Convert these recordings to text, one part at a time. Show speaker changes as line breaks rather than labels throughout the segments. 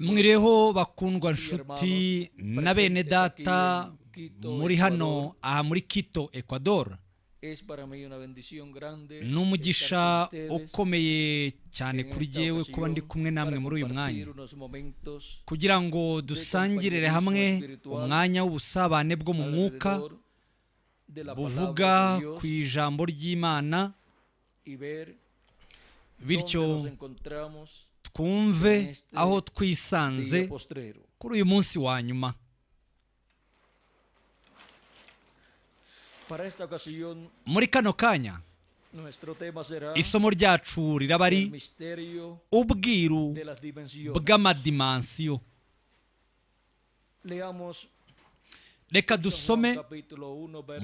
Mwireho
bakundwa nshuti na bene data muri hano aha muri Kito Ecuador.
Ni umugisha
ukomeye cyane kuri jyewe kuba ndi kumwe namwe muri uyu mwanya kugira ngo dusangirire hamwe umwanya w'ubusabane bwo mu mwuka
buvuga ku
ijambo ry'imana bityo twumve aho twisanze kuri uyu munsi wa nyuma muri kano kanya isomo ryacu riraba ari ubwiru bw'amadimansiyo reka dusome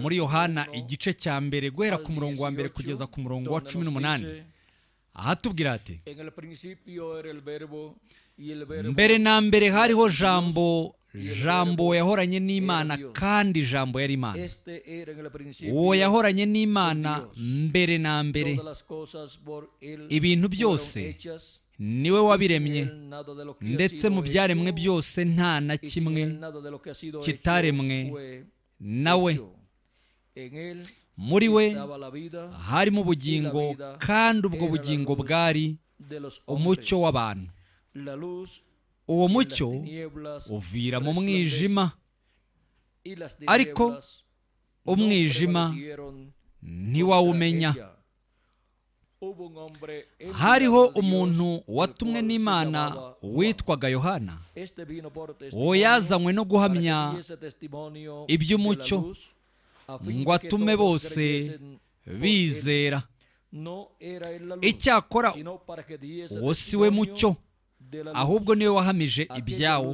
muri yohana igice cya mbere guhera ku murongo wa mbere kugeza ku murongo wa cumi n'umunani ahatubwira ati
mbere na mbere hariho
jambo jambo yahoranye n'imana kandi jambo yari imana
uwo yahoranye
n'imana mbere na mbere ibintu byose niwe wabiremye ndetse mu byaremwe byose nta na kimwe kitaremwe nawe muri we harimo ubugingo kandi ubwo bugingo bwari umucyo w'abantu uwo mucyo uvira mu mwijima ariko umwijima ntiwawumenya
hariho umuntu
watumwe n'imana witwaga yohana
uwo yazanywe no guhamya iby'umucyo ngo atume bose bizera
icyakora uwo si we mucyo ahubwo niwe wahamije ibyawo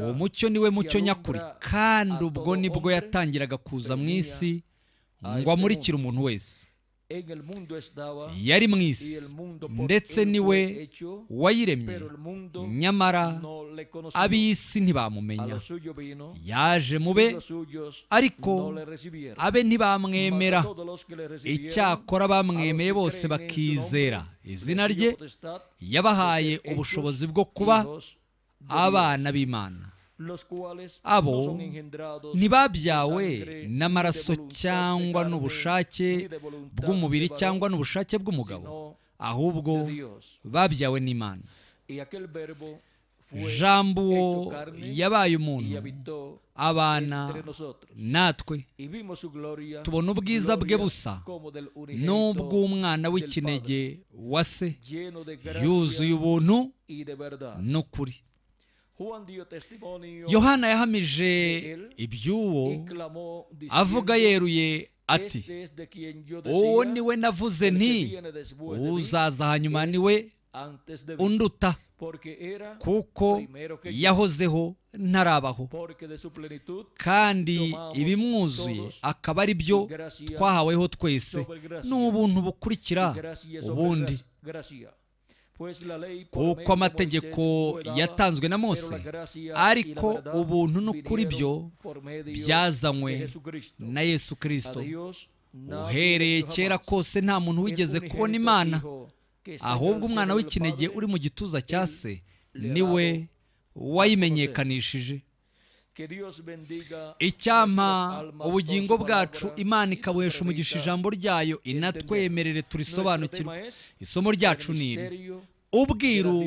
uwo mucyo niwe mucyo nyakuri kandi ubwo nibwo yatangiraga kuza mu isi ngo amurikire umuntu wese yari isi ndetse ni we wayiremye nyamara ab'isi ntibamumenya yaje mube ariko abe ntibamwemera icyakora bamwemeye bose bakizera izina rye yabahaye ubushobozi bwo kuba abana b'imana abo ni n'amaraso cyangwa n'ubushake bw'umubiri cyangwa n'ubushake bw'umugabo ahubwo babyawe n'imana jambo yabaye umuntu abana natwe tubona ubwiza bwe busa n'ubw'umwana w'ikinege wa se yuzuye ubuntu n'ukuri yohana yahamije iby'uwo avuga yeruye ati uwo oh, ni we navuze nti uzaza hanyuma ni we unduta kuko yahozeho ntarabaho kandi ibimwuzuye akaba ari byo twahaweho twese n’ubuntu bukurikira ubundi
kuko amategeko yatanzwe na mose ariko ubuntu n'ukuri byo byazanywe na yesu Kristo
uhereye kera kose nta muntu wigeze kubona imana ahubwo umwana w'ikinege uri mu gituza cya se niwe wayimenyekanishije icyama ubugingo bwacu imana ikabuhesha umugisha ijambo ryayo inatwemerere turisobanukirwe isomo ryacu ni iri ubwiru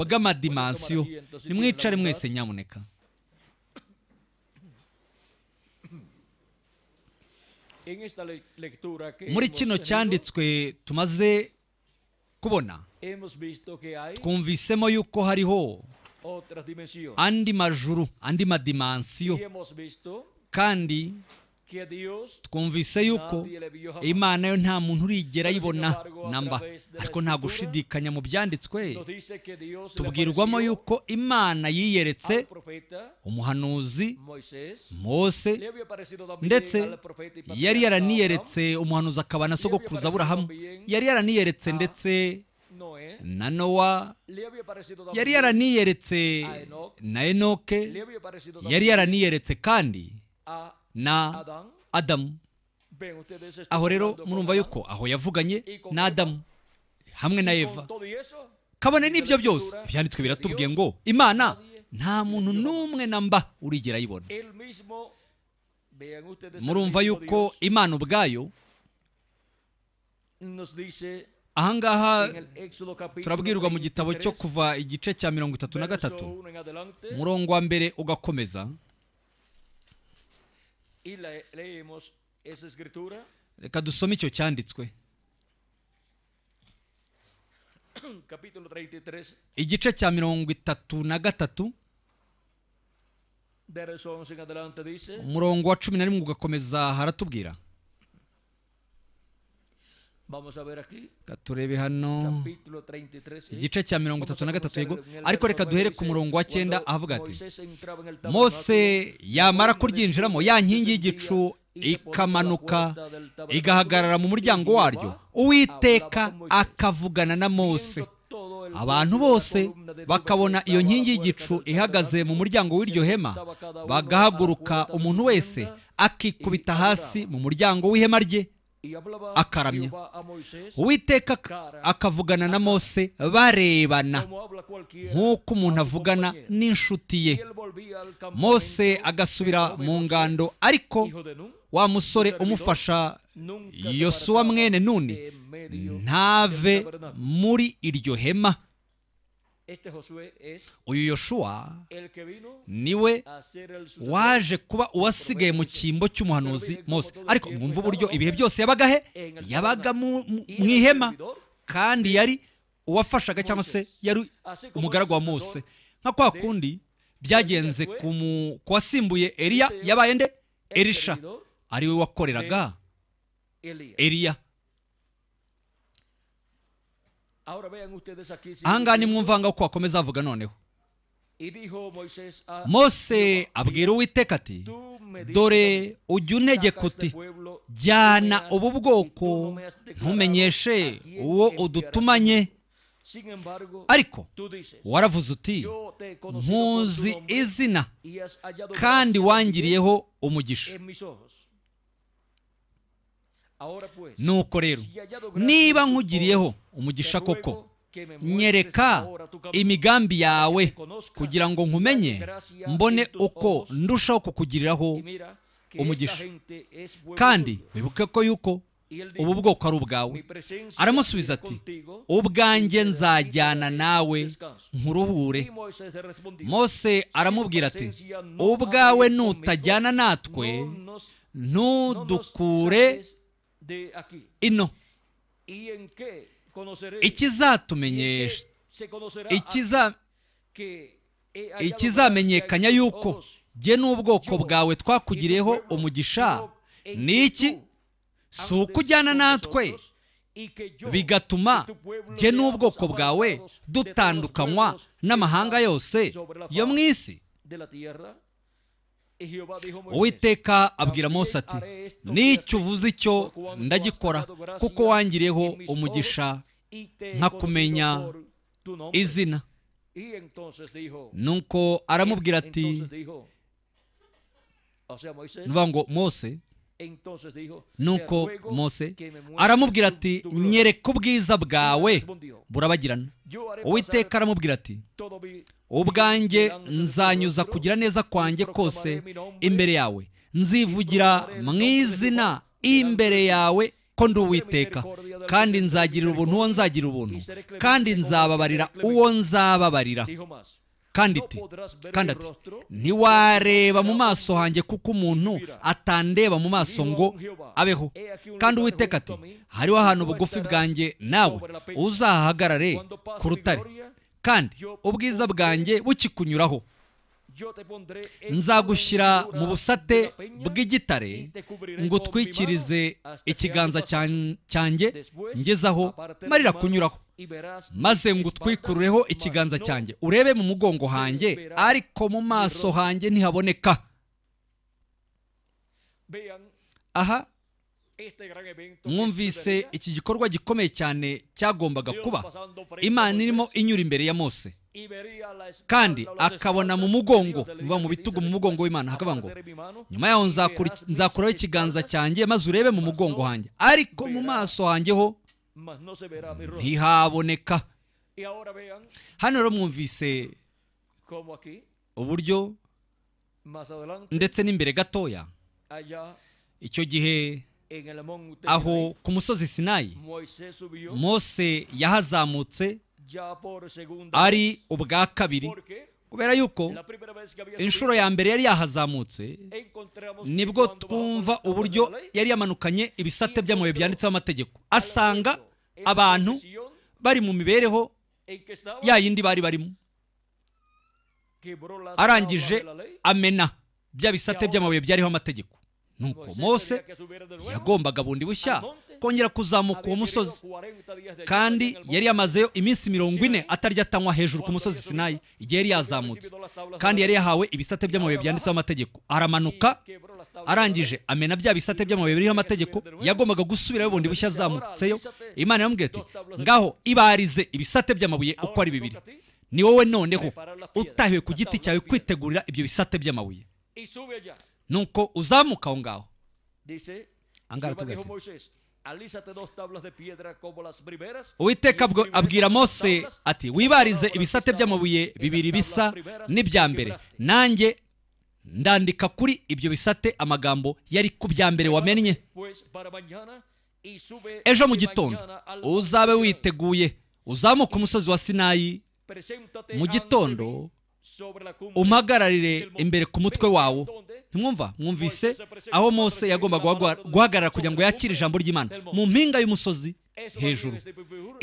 bw'amadimansiyo nimwicare mwese nyamuneka
muri kino cyanditswe
tumaze kubona twumvisemo yuko hariho andi majuru andi madimansiyo kandi
twumvise yuko
imana yo nta muntu urigera ayibona namba ariko nta gushidikanya mu byanditswe tubwirwamo yuko imana yiyeretse umuhanuzi mose ndetse yari yaraniyeretse umuhanuzi akaba na sogokuruza aburahamu yari yaraniyeretse ndetse nanowa yari yaraniyeretse na enoke yari yaraniyeretse kandi na adamu aho rero murumva yuko aho yavuganye na adamu hamwe na eva kabone n'ibyo byose byanditswe biratubwiye ngo imana nta muntu n'umwe namba urigera ayibona
murumva yuko
imana ubwayo ahangaha turabwirwa mu gitabo cyo kuva igice cya mirongo itatu na gatatu umurongo wa mbere ugakomeza reka dusome icyo cyanditswe igice cya mirongo itatu na gatatu umurongo wa cumi na rimwe ugakomeza haratubwira turebe hano igice cya mirongo itatu na gatatu ariko reka duhere ku murongo wa cyenda ahavuga ati mose yamara kuryinjiramo ya nkingi y'igicu ikamanuka igahagarara mu muryango waryo uwiteka akavugana na mose abantu bose bakabona iyo nkingi y'igicu ihagaze mu muryango w'iryo hema bagahaguruka umuntu wese akikubita hasi mu muryango w'ihema rye akaramya uwiteka akavugana na mose barebana nk'uko umuntu avugana n'inshuti ye mose agasubira mu ngando ariko wa musore umufasha yosuwa mwene nuni ntave muri iryo hema
Este uyu yoshuwa niwe
waje kuba uwasigaye mu cyimbo cy'umuhanuzi Mose ariko mwumva uburyo ibihe byose yabaga he yabaga mu ihema kandi yari uwafashaga cyangwa se yari umugaragu wa Mose nka kwa kundi byagenze ku wasimbuye Eliya yabaye nde Elisha ariwe wakoreraga Eliya ahangaha nimwumvanga uko akomeza avuga noneho mose abwira uwiteka ati dore ujya untegeka uti jyana ubu bwoko ntumenyeshe uwo udutumanye
ariko waravuze uti ntuzi izina
kandi wangiriyeho umugisha nuko rero niba nkugiriyeho umugisha koko nyereka imigambi yawe kugira ngo nkumenye mbone uko ndushaho kukugiriraho umugisha kandi wibuke ko yuko ubu bwoko ari ubwawe aramusubiza ati ubwanjye nzajyana nawe nkuruhure mose aramubwira ati ubwawe nutajyana natwe ntudukure ino ikizatumenyesha ikizamenyekanya yuko jye n'ubwoko bwawe twakugiriyeho umugisha e ni iki si uko ujyana natwe bigatuma jye n'ubwoko bwawe dutandukanywa n'amahanga yose yo mu isi uwiteka abwira Mose ati n'icyo uvuze icyo ndagikora kuko wangiriyeho umugisha nkakumenya izina
nuko aramubwira ati ngo mose nuko mose aramubwira
ati nyereka ubwiza bwawe burabagirana uwiteka aramubwira ati ubwanjye nzanyuza kugira neza kwanjye kose imbere yawe nzivugira mu izina imbere yawe ko ndi uwiteka kandi nzagira ubuntu uwo nzagira ubuntu kandi nzababarira uwo nzababarira kandi iti kandi ati ntiwareba mu maso hanjye kuko umuntu atandeba mu maso ngo abeho kandi uwiteka ati hariho ahantu bugufi bwanjye nawe uzahagarare ku rutare kandi ubwiza bwanjye bukikunyuraho nzagushyira mu busate bw'igitare ngo utwikirize ikiganza cyanjye ngezaho marira kunyuraho maze ngo utwikurureho ikiganza cyanjye urebe mu mugongo hanjye ariko mu maso hanjye ntihaboneka aha mwumvise iki gikorwa gikomeye cyane cyagombaga kuba imana irimo inyura imbere ya mose kandi akabona mu mugongo biva mu bitugu mu mugongo w'imana hakaba ngo nyuma yaho nzakuraho ikiganza cyanjye maze urebe mu mugongo hanjye ariko mu maso hanjye ho
ntihaboneka
hano rero mwumvise uburyo ndetse n'imbere gatoya icyo gihe
aho ku musozi sinayi
mose yahazamutse ari ubwa kabiri kubera yuko inshuro ya mbere yari yahazamutse nibwo twumva uburyo yari yamanukanye ibisate by'amabuye byanditseho amategeko asanga abantu bari mu mibereho ya yindi bari barimo arangije amena bya bisate by'amabuye byariho amategeko nuko mose yagombaga bundi bushya kongera kuzamuka uwo musozi kandi yari yamazeyo iminsi mirongo ine atarya atanywa hejuru ku musozi sinayi igihe yari yazamutse kandi yari yahawe ibisate by'amabuye byanditseho amategeko aramanuka arangije amena bya bisate by'amabuye biriho amategeko yagombaga gusubirayo bundi bushya azamutseyo imana yamubwiye ati ngaho ibarize ibisate by'amabuye uko ari bibiri ni wowe noneho utahiwe ku giti cyawe kwitegurira ibyo bisate by'amabuye nuko uzamuka aho ngaho uwiteka abwira mose ati wibarize ibisate by'amabuye bibiri bisa n'ibya mbere nanjye ndandika kuri ibyo bisate amagambo yari ku bya mbere wamennye ejo mu gitondo uzabe witeguye uzamuka umusozi wa sinayi mu gitondo umagararire imbere ku mutwe wawo ntimwumva mwumvise aho Mose yagomba guhagarara kugira ngo yakire ijambo ry'imana mu mpinga y'umusozi hejuru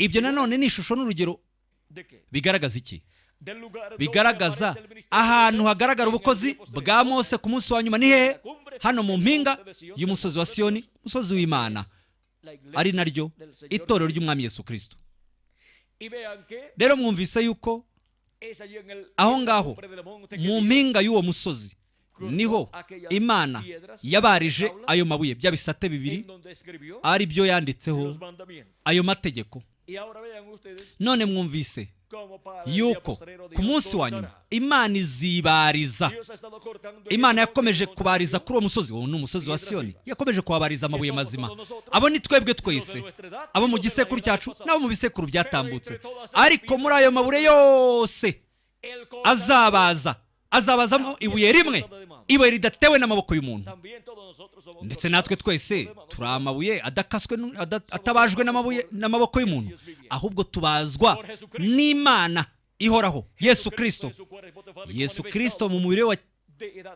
ibyo nanone ni ishusho n'urugero bigaragaza iki bigaragaza ahantu hagaragara ubukozi bwa Mose ku munsi wa nyuma ni hehe hano mu mpinga y'umusozi wa siyoni umusozi w'imana ari naryo itorero ry'umwami Yesu kirisito rero mwumvise yuko aho ngaho mu mpinga y'uwo musozi niho imana yabarije ayo mabuye bya bisate bibiri ari byo yanditseho ayo mategeko none mwumvise yuko ku munsi wa nyuma imana izibariza imana yakomeje kubariza kuri uwo musozi uwo ni umusozi wa siyoni yakomeje kuhabariza amabuye mazima abo ni twebwe twese abo mu gisekuru cyacu n'abo mu bisekuru byatambutse ariko muri ayo mabure yose azabaza azabazamo ibuye rimwe ibuye ridatewe n'amaboko y'umuntu ndetse natwe twese turi amabuye adakaswe atabajwe n'amaboko y'umuntu ahubwo tubazwa n'imana ihoraho yesu kirisito yesu kirisito mu mubiri we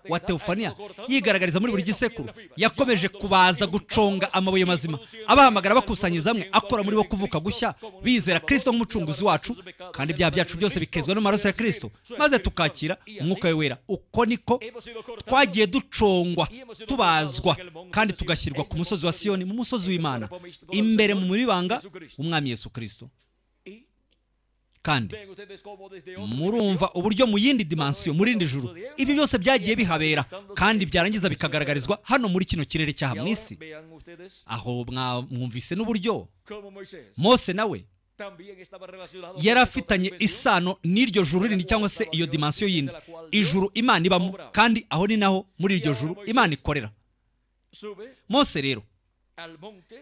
watewe yigaragariza muri buri gisekuru yakomeje kubaza guconga amabuye mazima abahamagara bakusanyiriza hamwe akora muri bo kuvuka gushya bizera kirisito nk'umucunguzi wacu kandi ibyaha byacu byose bikezwa n'amaraso ya kirisito maze tukakira umwuka we wera uko niko twagiye ducongwa tubazwa kandi tugashyirwa ku musozi wa siyoni mu musozi w'imana imbere mu muribanga umwami yesu kirisito kandi murumva uburyo mu yindi dimansiyo mu rindi juru ibi byose byagiye bihabera kandi byarangiza bikagaragarizwa hano muri kino kirere cya mu isi aho mwumvise n'uburyo mose nawe yari afitanye isano n'iryo juru rindi cyangwa se iyo dimansiyo yindi ijuru imana ibamo kandi aho ni naho muri iryo juru imana ikorera mose rero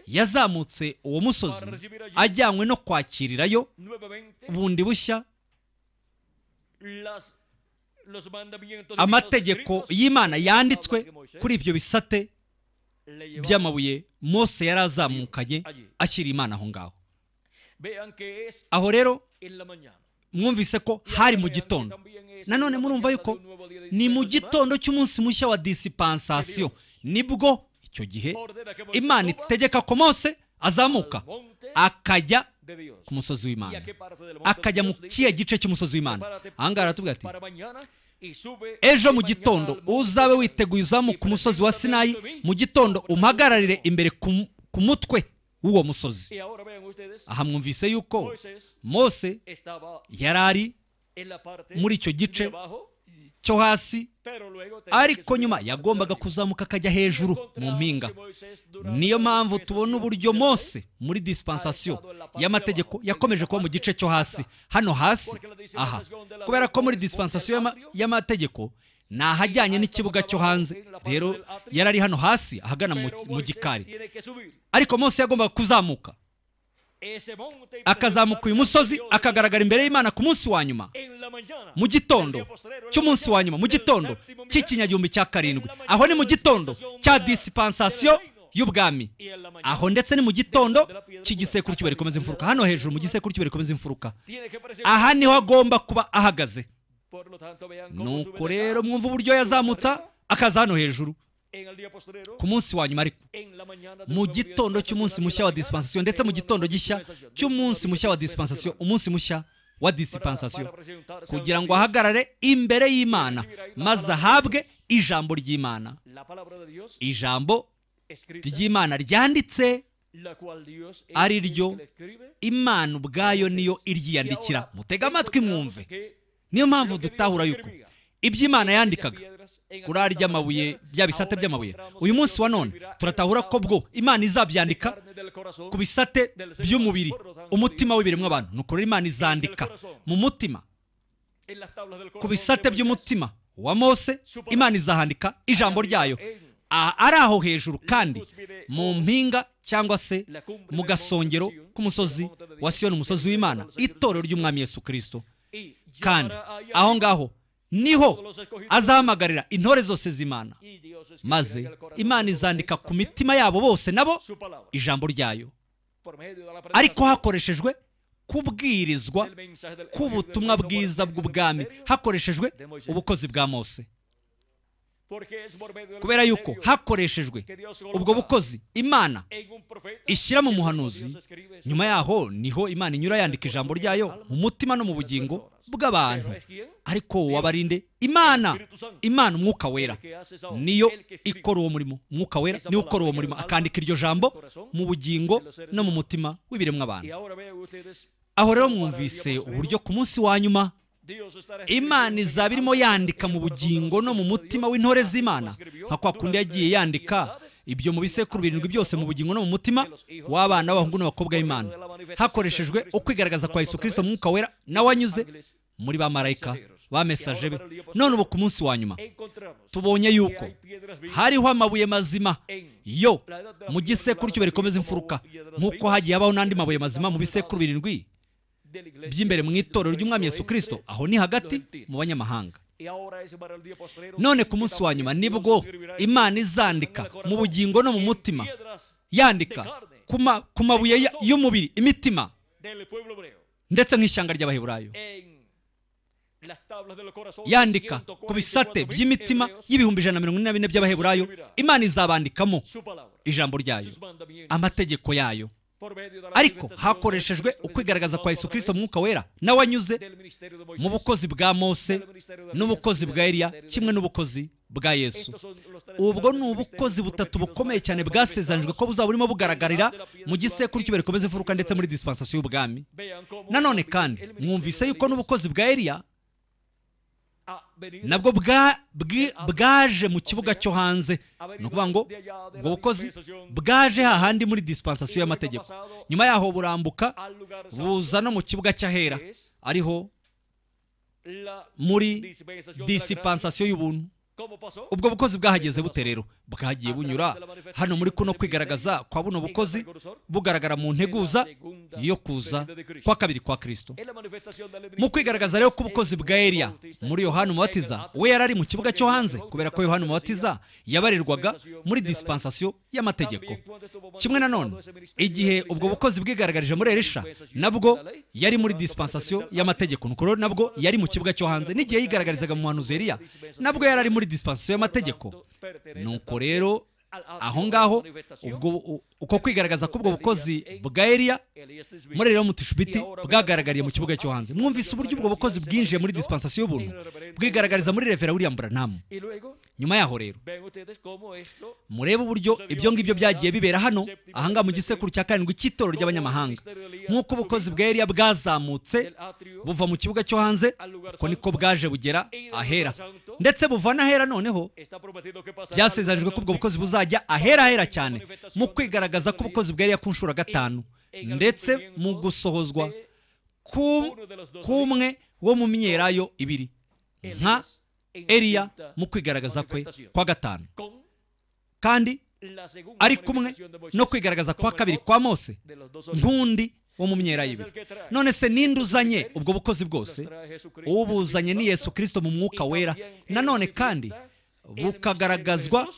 yazamutse uwo musozi ajyanywe no kwakirirayo bundi bushya
amategeko
y'imana yanditswe kuri ibyo bisate by'amabuye mose yari azamukanye ashyira imana aho ngaho aho rero mwumvise ko hari mu gitondo nanone murumva yuko ni mu gitondo cy'umunsi mushya wa disipansasiyo nibwo icyo gihe imana itegeka ko mose azamuka akajya ku musozi w'imana akajya mu kiya gice cy'umusozi w'imana ahangaha aratubwira ati ejo mu gitondo uzabe witeguye uzamuka umusozi wa sinayi mu gitondo umpagararire imbere ku mutwe w'uwo musozi aha mwumvise yuko mose yari ari muri icyo gice cyo hasi ariko nyuma yagombaga kuzamuka akajya hejuru mu mpinga niyo mpamvu tubona uburyo mose muri dispensasiyo y'amategeko yakomeje kuba mu gice cyo hasi hano hasi aha kubera ko muri dispensasiyo y'amategeko ni ahajyanye n'ikibuga cyo hanze rero yari ari hano hasi ahagana mu gikari ariko mose yagombaga kuzamuka akazamuka uyu musozi akagaragara imbere y'imana ku munsi wa nyuma mu gitondo cy'umunsi wa nyuma mu gitondo cy'ikinyagihumbi cya karindwi aho ni mu gitondo cya disipansasiyo y'ubwami aho ndetse ni mu gitondo cy'igisekuru kiba rikomeza imfuruka hano hejuru mu gisekuru kiba rikomeza imfuruka aha niho agomba kuba ahagaze nuko rero mwumva uburyo yazamutsa akaza hano hejuru ku munsi wa nyuma ariko mu gitondo cy'umunsi mushya wa disipansasiyo ndetse mu gitondo gishya cy'umunsi mushya wa disipansasiyo umunsi mushya wa disipansasiyo kugira ngo ahagarare imbere y'imana maze ahabwe ijambo ry'imana ijambo ry'imana ryanditse ari ryo imana ubwayo niyo iryiyandikira mutega amatwi mwumve niyo mpamvu dutahura yuko Imana yandikaga kuri ryamabuye bya bisate by'amabuye uyu munsi wa none turatahura ko bwo imana izabyandika ku bisate by'umubiri umutima w'ibiremwa abantu ni ukurera imana izandika mu mutima ku bisate by'umutima wa mose imana izahandika ijambo ryayo ari aho hejuru kandi mu mpinga cyangwa se mu gasongero k'umusozi wa siyoni umusozi w'imana itorero ry'umwami yesu kirisito kandi aho ngaho niho azahamagarira intore zose z'imana maze imana izandika ku mitima yabo bose nabo ijambo ryayo ariko hakoreshejwe kubwirizwa
k'ubutumwa bwiza
bw'ubwami hakoreshejwe ubukozi bwa mose
kubera yuko hakoreshejwe
ubwo bukozi imana ishyira mu muhanuzi nyuma yaho niho imana inyura yandika ijambo ryayo mu mutima no mu bugingo bw'abantu ariko wabarinde imana imana umwuka wera niyo ikora uwo murimo umwuka wera niyo ukora uwo murimo akandika iryo jambo mu bugingo no mu mutima w'ibiremwa abantu aho rero mwumvise uburyo ku munsi wa nyuma imana izaba irimo yandika mu bugingo no mu mutima w'intore z'imana nka kwa kundi yagiye yandika ibyo mu bisekuru birindwi byose mu bugingo no mu mutima w'abana b'abahungu n'abakobwa b'imana hakoreshejwe ukwigaragaza kwa Yesu kirisito mwuka wera nawe anyuze muri ba marayika ba mesaje be none ubu ku munsi wa nyuma tubonye yuko hariho amabuye mazima yo mu gisekuru cy'ubere rikomeza imfuruka nk'uko hagiye habaho n'andi mabuye mazima mu bisekuru birindwi by'imbere mu itorero ry'umwami Yesu Kristo aho ni hagati mu banyamahanga none ku munsi wa nyuma nibwo imana izandika mu bugingo no mu mutima yandika ku mabuye y'umubiri imitima ndetse nk'ishyanga ry'abaheburayo yandika ku bisate by'imitima y'ibihumbi ijana na mirongo ine na bine by'abaheburayo imana izabandikamo ijambo ryayo amategeko yayo ariko hakoreshejwe ukwigaragaza kwa Yesu kristo mwuka wera nawe anyuze mu bukozi bwa mose n'ubukozi bwa Eliya kimwe n'ubukozi bwa yesu ubwo ni ubukozi butatu bukomeye cyane bwasezeranijwe ko buzaba burimo bugaragarira mu gisekuru cy'ibere rikomeza imfuruka ndetse muri disipansasiyo y'ubwami nanone kandi mwumvise yuko n'ubukozi bwa Eliya nabwo bwaje mu kibuga cyo hanze ni ukuvuga ngo ubwo bukozi bwaje hahandi muri disipansasiyo y'amategeko nyuma yaho burambuka buza no mu kibuga cy'ahera ariho
muri disipansasiyo y'ubuntu ubwo
bukozi bwahageze bute rero bwagiye bunyura hano muri kuno kwigaragaza kwa buno bukozi bugaragara mu nteguza yo kuza kwa kabiri kwa kirisito mu kwigaragaza rero k'ubukozi bwa eriya muri yohani umubatiza we yari ari mu kibuga cyo hanze kubera ko yohani umubatiza yabarirwaga muri disipansasiyo y'amategeko kimwe na none igihe ubwo bukozi bwigaragarije muri erisha nabwo yari muri disipansasiyo y'amategeko nuko rero nabwo yari mu kibuga cyo hanze n'igihe yigaragarizaga mu muhanuzi eriya nabwo yari ari muri pri dispansev matejeko. Nuncorero aho ngaho uko kwigaragaza k'ubwo bukozi bwa eliya muri eriya mutushibiti bwagaragariye mu kibuga cyo hanze mwumvise uburyo ubwo bukozi bwinjiye muri disipansasiyo y'ubuntu bwigaragariza muri revera w'iriya mburanamu nyuma yaho rero murebe uburyo ibyo ngibyo byagiye bibera hano ahangaha mu gisekuru cya karindwi cy'itoro ry'abanyamahanga nk'uko ubukozi bwa eliya bwazamutse buva mu kibuga cyo hanze uko niko bwaje bugera ahera ndetse buva n'ahera noneho byasezeranyijwe ko ubwo bukozi buzajya azajya ahera cyane mu kwigaragaza ubukozi bwariya ku nshuro gatanu ndetse mu gusohozwa k'umwe wo mu myerayo ibiri nka eriya mu kwigaragaza kwe kwa gatanu kandi ari kumwe no kwigaragaza kwa kabiri kwa mose nk'undi wo mu myera y'ibiri none se ninde uzanye ubwo bukozi bwose ubuzanye ni yesu kirisito mu mwuka wera nanone kandi bukagaragazwa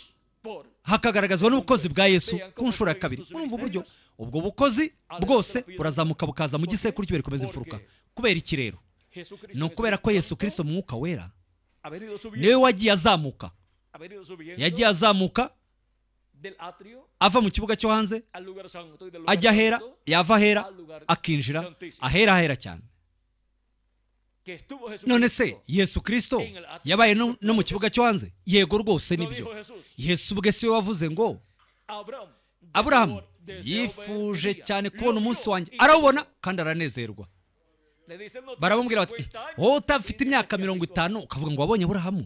hakagaragazwa n'ubukozi bwa yesu ku nshuro ya kabiri urumva uburyo ubwo bukozi bwose burazamuka bukaza mu gisekuru kibe bikomeza imfuruka kubera iki rero ni ukubera ko yesu kirisito mu mwuka wera niwe wagiye azamuka yagiye azamuka ava mu kibuga cyo hanze ajya ahera yava ahera akinjira ahera ahera cyane none se yesu Kristo yabaye no mu kibuga cyo hanze yego rwose nibyo yesu ubwe si we wavuze ngo aburahamu yifuje cyane kubona umunsi wanjye arawubona kandi aranezerwa baramubwira bati wowe utafite imyaka mirongo itanu ukavuga ngo wabonye aburahamu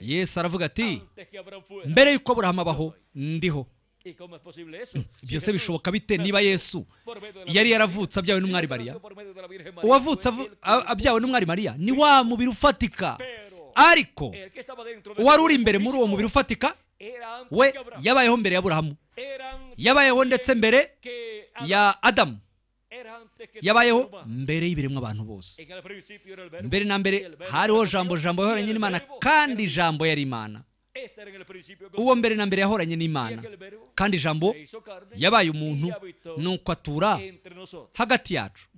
yesu aravuga ati mbere y'uko
aburahamu abaho ndiho byose bishoboka bite niba yesu yari yaravutse abyawe n'umwari mariya uwavutse abyawe n'umwari mariya ni wa mubiri ufatika ariko uwari uri imbere muri uwo mubiri ufatika we yabayeho mbere ya burahamu yabayeho ndetse mbere ya adamu yabayeho mbere y'ibiremwa abantu bose mbere na mbere hariho jambo jambo yahoranye n'imana kandi jambo yari imana uwo mbere na mbere yahoranye n'imana kandi ijambo yabaye umuntu nuko atura hagati yacu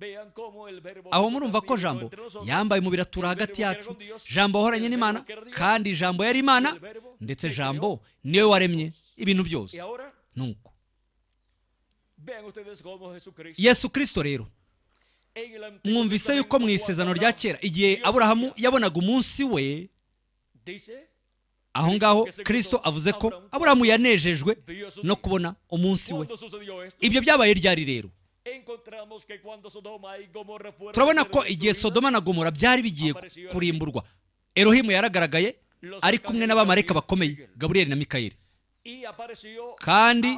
aho murumva ko jambo yambaye umubiri atura hagati yacu jambo yahoranye n'imana kandi ijambo yari imana ndetse jambo niwe waremye ibintu byose nuko yesu kirisito rero mwumvise yuko mu isezerano rya kera igihe aburahamu yabonaga umunsi we aho ngaho kirisito avuze ko aburahamu yanejejwe no kubona umunsi we ibyo byabaye ryari rero turabona ko igihe sodoma na gomora byari bigiye kurimburwa erohimu yaragaragaye ari kumwe n'abamareka bakomeye gaburiyeli na mikayeli kandi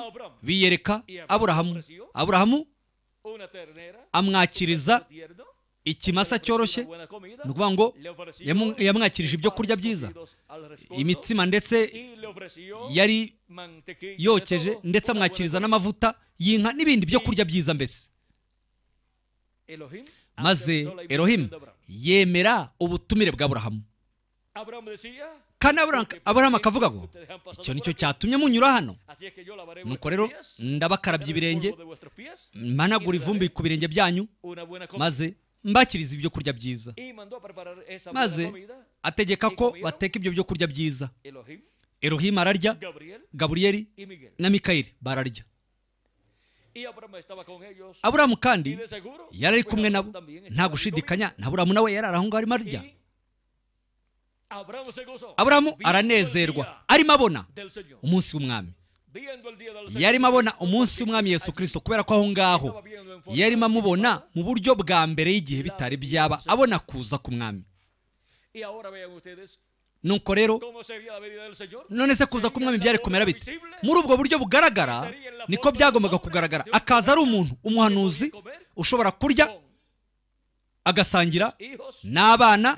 biyereka aburahamu aburahamu amwakiriza ikimasa cyoroshye ni ukuvuga ngo yamwakirije ibyo kurya byiza
imitsima ndetse yari yokeje ndetse amwakiriza
n'amavuta y'inka n'ibindi byo kurya byiza mbese
maze erohimu
yemera ubutumire bwa burahamu kandi aburahamu akavuga ngo icyo cyo cyatumye munyura hano nuko rero ndabakarabya ibirenge mpanagura ivumbi ku birenge byanyu maze mbakiriza ibyo kurya byiza maze ategeka ko bateka ibyo byo kurya byiza elohim ararya gaburiyeli na mikayeli bararya
aburamu kandi yari ari kumwe nabo
nta gushidikanya nta buramu nawe yari ari aho ngaho arimo arya
aburamu aranezerwa arimo abona
umunsi w'umwami yarimo abona umunsi w'umwami Yesu Kristo kubera ko aho ngaho yarimo amubona mu buryo bwa mbere y'igihe bitari byaba abona kuza ku mwami nuko rero none se kuza k'umwami byari kumera bite muri ubwo buryo bugaragara niko byagombaga kugaragara akaza ari umuntu umuhanuzi ushobora kurya agasangira n'abana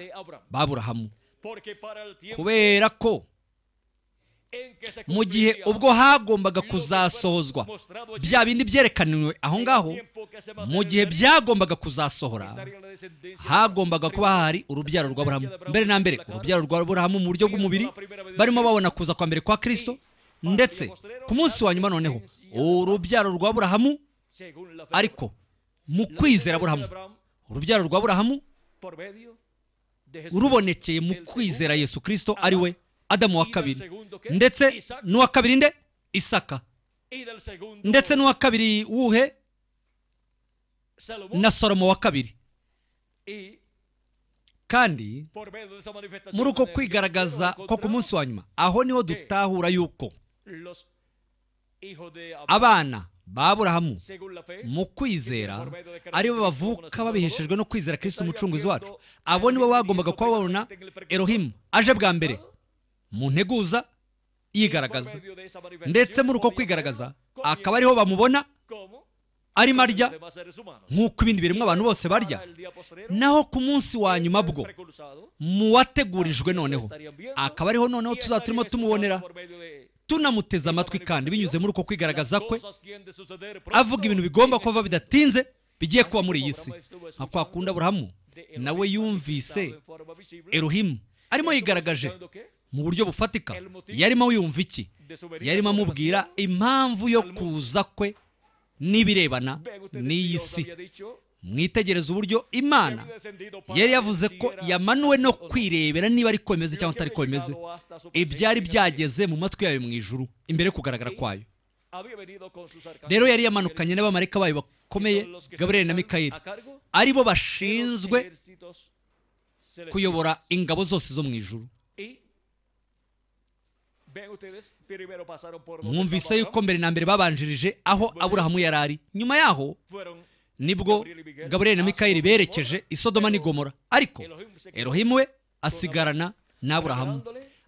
baburahamu kubera ko mu gihe ubwo hagombaga kuzasohozwa bya bindi byerekaniwe aho ngaho mu gihe byagombaga kuzasohora hagombaga kuba hari urubyaro rwa burahamu mbere na mbere urubyaro rwa burahamu mu buryo bw'umubiri barimo babona kuza kwa mbere kwa Kristo ndetse ku munsi wa nyuma noneho urubyaro rwa burahamu ariko mu kwizera burahamu urubyaro rwa burahamu rubonekeye mu kwizera yesu Kristo ari we adamu wa kabiri ndetse n'uwa kabiri nde isaka ndetse n'uwa kabiri wuhe na salomo wa kabiri kandi muri uko kwigaragaza ko ku munsi wa nyuma aho niho dutahura yuko abana ba burahamu mu kwizera aribo bavuka babiheshejwe no kwizera kirisiti umucunguzi wacu abo nibo bagombaga kuba babona erohimu aje bwa mbere mu nteguza yigaragaza ndetse muri uko kwigaragaza akaba ariho bamubona arimo arya nk'uko ibindi birimo abantu bose barya naho ku munsi wa nyuma bwo mu wategurijwe noneho akaba ariho noneho tuzaba turimo tumubonera tunamuteze amatwi kandi binyuze muri uko kwigaragaza kwe avuga ibintu bigomba kuva bidatinze bigiye kuba muri iyi si nka kwa kundi nawe yumvise eruhimu arimo yigaragaje mu buryo bufatika yarimo yumva iki yarimo amubwira impamvu yo kuza kwe n'ibirebana n'iyi si mwitegereze uburyo imana yari yavuze ko yamanuwe no kwirebera niba ari komeze cyangwa atari komeze ibyari byageze mu matwi yayo mu ijuru imbere yo kugaragara kwayo rero yari yamanukanye n'abamarika bayo bakomeye gaburiyeli na mikayeli aribo bashinzwe
kuyobora ingabo
zose zo mu ijuru
mwumvise yuko mbere na
mbere babanjirije aho aburahamu yari ari nyuma yaho nibwo gaburiyeli na mikayeli berekeje isodoma n'igomora ariko erohimu we asigarana na aburahamu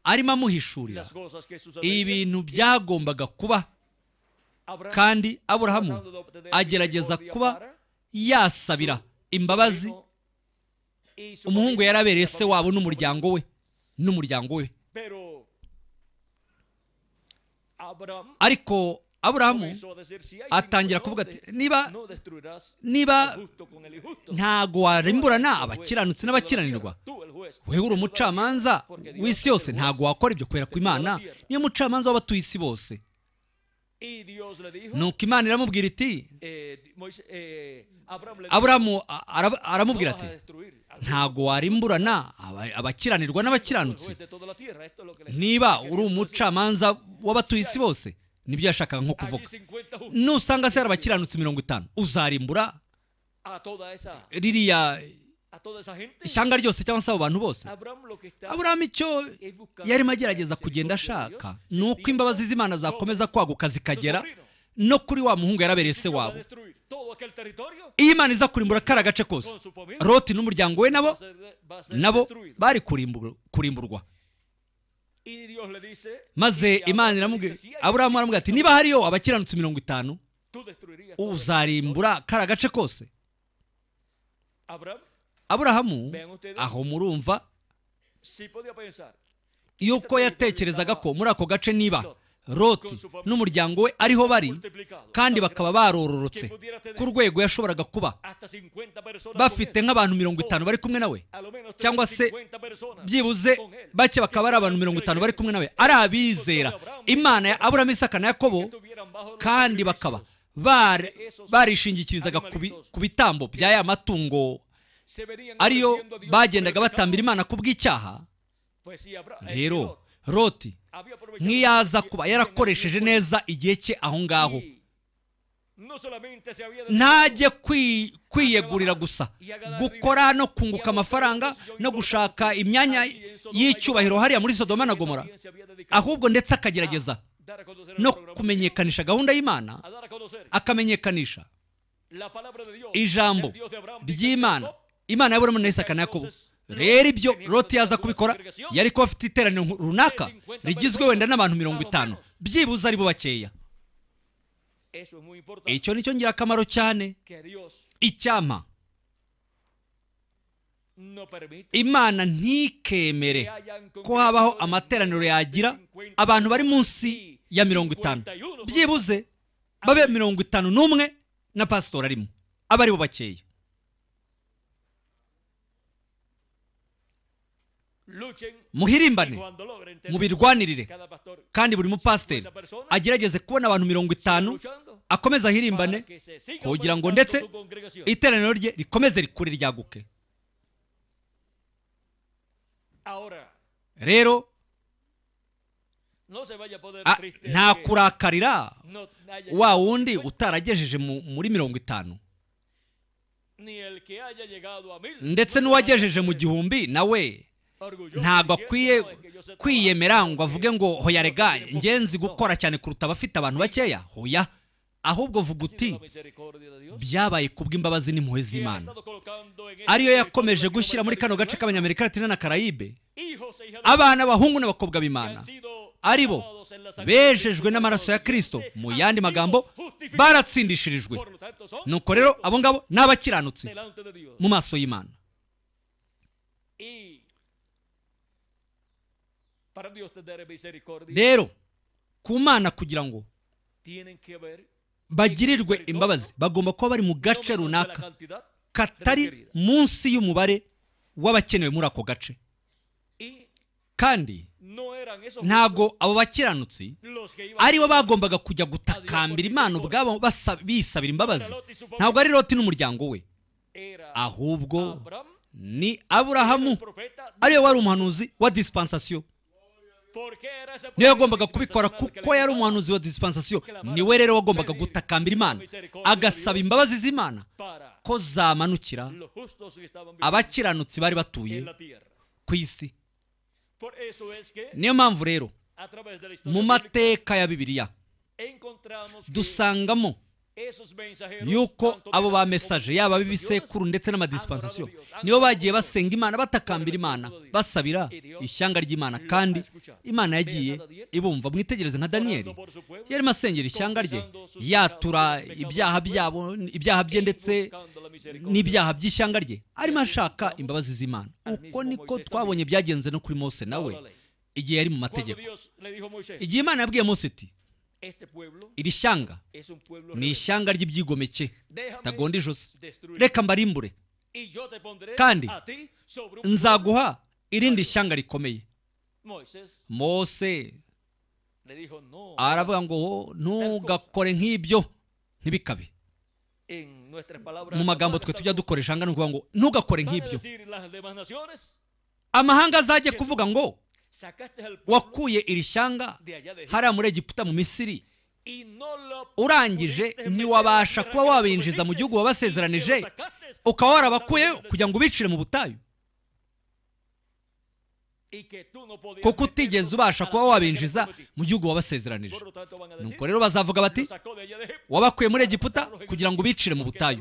arimo amuhishurira ibintu byagombaga kuba kandi aburahamu agerageza kuba yasabira imbabazi umuhungu yarabereye se wabo n'umuryango we n'umuryango we ariko Aburahamu atangira kuvuga ati niba niba ntago warimburana abakiranutsi n'abakiranirwa wewe uri umucamanza w'isi yose ntago wakora ibyo kubera ku imana niyo mucamanza w'abatuye isi bose nuko imana iramubwira iti
aburamu aramubwira
ati ntabwo warimburana abakiranirwa n'abakiranutsi niba uri umucamanza w'abatuye isi bose nibyo yashakaga nko kuvuga nusanga se hari abakiranutsi mirongo itanu uzarimbura ririya a toda esa gente ishyanga ryose cyangwa se abo bantu bose
aburamu icyo
yarimo agerageza kugenda ashaka ni uko imbabazi z'imana zakomeza kwaguka zikagera no kuri wa muhungu yarabereye se wabo iyo imana iza kurimbura kariya gace kose roti n'umuryango we nabo nabo bari kurimburwa maze imana iramubwira aburamu aramubwira ati niba hariyo abakiranutse mirongo itanu uzarimbura kariya gace kose aburahamu aho murumva yuko yatekerezaga ko muri ako gace niba roti n'umuryango we ariho bari kandi bakaba barororotse ku rwego yashoboraga kuba bafite nk'abantu mirongo oh, itanu bari kumwe nawe cyangwa se byibuze bake bakaba ari abantu mirongo itanu bari kumwe nawe ari abizera imana ya aburamu isaka na yakobo kandi bakaba barishingikirizaga ku bitambo bya ya matungo ariyo bagendaga batambira imana ku bw'icyaha rero roti nk'iyaza kuba yarakoresheje neza igihe cye aho ngaho ntajye kwiyegurira gusa gukora no kunguka amafaranga no gushaka imyanya y'icyubahiro hariya muri sodoma na gomora ahubwo ndetse akagerageza no kumenyekanisha gahunda y'imana akamenyekanisha ijambo ry'imana imana yabonamo neza yakobo rero ibyo loti yaza kubikora yari kuba afite iteraniro runaka rigizwe wenda n'abantu mirongo itanu byibuze aribo bo bakeya icyo ni cyo ngirakamaro cyane icyama imana ntikemere ko habaho amateraniro yagira abantu bari munsi ya mirongo itanu byibuze babe mirongo itanu n'umwe na pasitori arimo aba ari bakeya muhirimbane mubirwanirire kandi buri mupasiteri agerageze kubona abantu mirongo itanu akomeza ahirimbane kugira ngo ndetse iteraniro rye rikomeze rikure ryaguke rero
ah, nta kurakarira wa wundi
utaragejeje muri mirongo itanu ndetse n'uwagejeje mu gihumbi nawe ntabwo akwiye kwiyemera ngo avuge ngo hoya rega ngenzi gukora cyane kuruta abafite abantu bakeya hoya ahubwo vuga uti byabaye kubw'imbabazi n'impuhwe z'imana ariyo yakomeje gushyira muri kano gace k'abanyamerika latina na karayibe e abana abahungu n'abakobwa b'imana ari bo bejejwe n'amaraso ya kirisito mu yandi magambo baratsindishirijwe nuko rero abo ngabo ni abakiranutsi mu maso y'imana rero ku mana kugira ngo bagirirwe imbabazi bagomba kuba bari mu gace runaka katari munsi y'umubare w'abakenewe muri ako gace kandi ntabwo abo bakiranutsi aribo bagombaga kujya gutakambira imana ubwabo bisabira imbabazi ntabwo ari loti n'umuryango we ahubwo ni aburahamu ariwe wari umuhanuzi wa disipansasiyo niyo yagombaga kubikora kuko yari umuhanuzi wa ni we rero wagombaga gutakambira imana agasaba imbabazi z'imana ko zamanukira abakiranutsi bari batuye ku isi
niyo mpamvu rero mu
mateka ya bibiliya dusangamo yuko abo bamesaje yaba ab'ibisekuru ndetse n'amadispensasiyo nibo bagiye basenga imana batakambira imana basabira ishyanga ry'imana kandi imana yagiye ibumva mwitegereze nka daniyeli yarimo asengera ishyanga rye yatura ibyaha byabo ibyaha bye ndetse n'ibyaha by'ishyanga rye arimo ashaka imbabazi z'imana uko niko twabonye byagenze no kuri mose nawe igihe yari mu mategeko igihe imana yabwiye mose iti iri shyanga ni ishyanga ry'ibyigomeke ritagondera ijosi reka mbarimbure kandi nzaguha irindi shyanga rikomeye mose aravuga ngo oh, ntugakore nk'ibyo ntibikabe
mu magambo twe tujya
dukoresha hano ngo ntugakore nk'ibyo amahanga azajye kuvuga ngo wakuye iri shyanga hariya muri egiputa mu misiri urangije ntiwabasha kuba wabinjiza mu gihugu wabasezeranije ukaba warabakuyeyo kugira ngo ubicire mu butayu kuko utigeze ubasha kuba wabinjiza mu gihugu wabasezeranije nuko rero bazavuga bati wabakuye muri egiputa kugira ngo ubicire mu butayu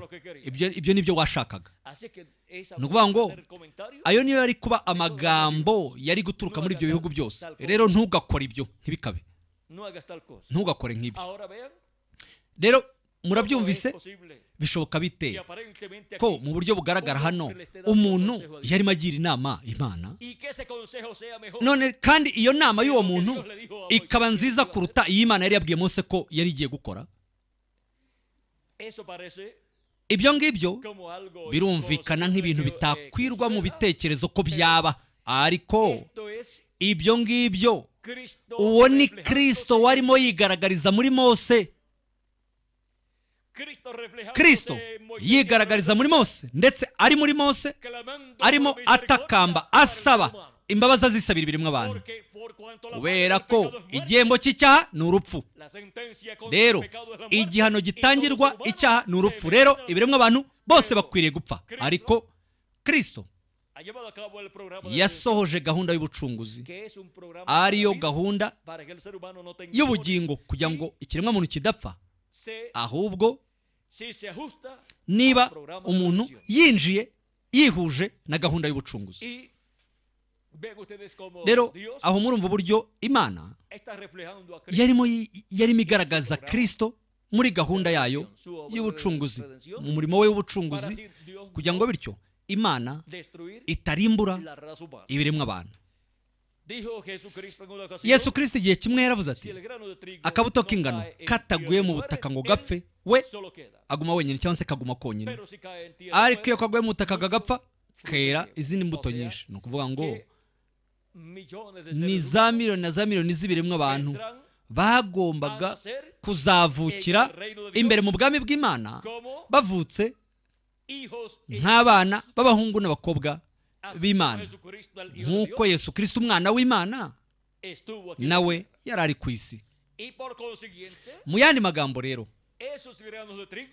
ibyo nibyo washakaga ni ukuvuga ngo ayo niyo yari kuba amagambo yari guturuka muri ibyo bihugu byose rero ntugakore ibyo ntibikabe
ntugakore nk'ibyo
rero murabyumvise bishoboka bite ko mu buryo bugaragara hano umuntu iyo arimo agira inama imana
none kandi iyo
nama y'uwo muntu ikaba nziza kuruta iyo imana yari yabwiye Mose ko yari igiye gukora ibyo ngibyo birumvikana nk'ibintu bitakwirwa mu bitekerezo ko byaba ariko ibyo ngibyo uwo ni kirisito warimo yigaragariza muri Mose kirisito yigaragariza muri mose ndetse ari muri mose arimo atakamba asaba imbabazi azisabira ibirimo abantu kubera ko igihembo cy'icyaha ni urupfu rero igihano gitangirwa icyaha ni urupfu rero ibiremwa abantu bose bakwiriye gupfa ariko kirisito yasohoje gahunda y'ubucunguzi
ariyo gahunda y'ubugingo
kugira ngo ikiremwa muntu kidapfa ahubwo niba umuntu yinjiye yihuje na gahunda y'ubucunguzi
rero aho murumva uburyo imana
yarimo yarimo igaragaza kirisito muri gahunda yayo y'ubucunguzi mu murimo we w'ubucunguzi kugira ngo bityo imana itarimbura ibiremwa abantu yesu kirisita igihe kimwe yaravuze ati akabuto k'ingano kataguye mu butaka ngo gapfe we aguma wenyine cyangwa se kaguma konyine ariko iyo kaguye mu butaka kagapfa kera izindi mbuto nyinshi ni ukuvuga ngo ni za miliyoni na za miliyoni z'ibiremwa abantu bagombaga kuzavukira imbere mu bwami bw'imana bavutse e nk'abana b'abahungu n'abakobwa b'imana nk'uko yesu kirisita umwana w'imana nawe yari ari ku isi mu yandi magambo rero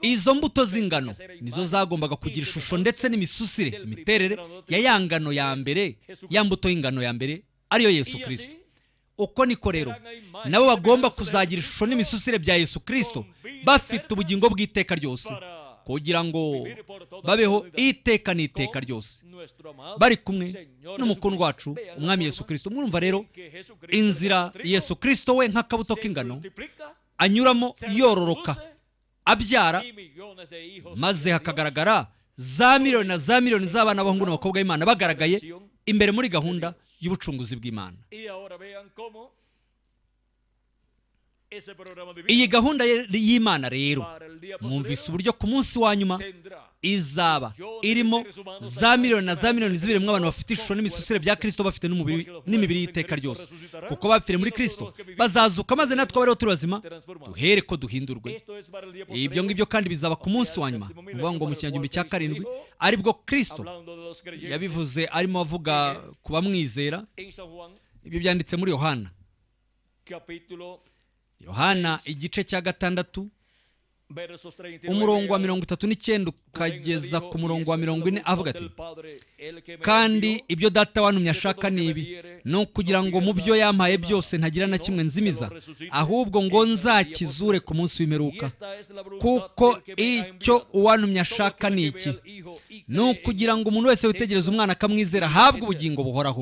izo mbuto z'ingano nizo zagombaga kugira ishusho ndetse n'imisusire imiterere ya ya ngano ya mbere ya mbuto y'ingano ya mbere ariyo yesu kirisito uko niko rero nabo bagomba kuzagira ishusho n'imisusire bya yesu kirisito bafite ubugingo bw'iteka ryose kugira ngo babeho iteka n'iteka ryose bari kumwe n'umukono wacu umwami Yesu kirisito mwumva rero inzira Yesu kirisito we nk'akabuto k'ingano anyuramo yororoka abyara maze hakagaragara za miliyoni na za miliyoni z'abana b'abahungu n'abakobwa b'imana bagaragaye imbere muri gahunda y'ubucunguzi bw'imana iyi gahunda y'imana rero mwumvise uburyo ku munsi wa nyuma izaba irimo za miliyoni na za miliyoni z'ibiremwa abantu bafite ishusho n'imisusire bya kirisito bafite n'imibiri y'iteka ryose kuko bapfire muri kirisito bazazuka maze natwe abariho turi bazima duhere ko duhindurwe ibyo ngibyo kandi bizaba ku munsi wa nyuma ni ngo mu kinyagihumbi cya karindwi aribwo kirisito yabivuze arimo avuga eh, ku bamwizera ibyo byanditse muri yohana yohana igice cya gatandatu umurongo wa mirongo itatu n'icyenda ukageza ku murongo wa mirongo ine avuga ati kandi ibyo data wanumye ashaka ni ibi ni ukugira ngo mu byo yampaye byose ntagira na kimwe nzimiza ahubwo ngo nzakizure ku munsi wimeruka kuko icyo uwantumye ashaka ni iki ni ukugira ngo umuntu wese witegereza umwana akamwizera ahabwe ubugingo buhoraho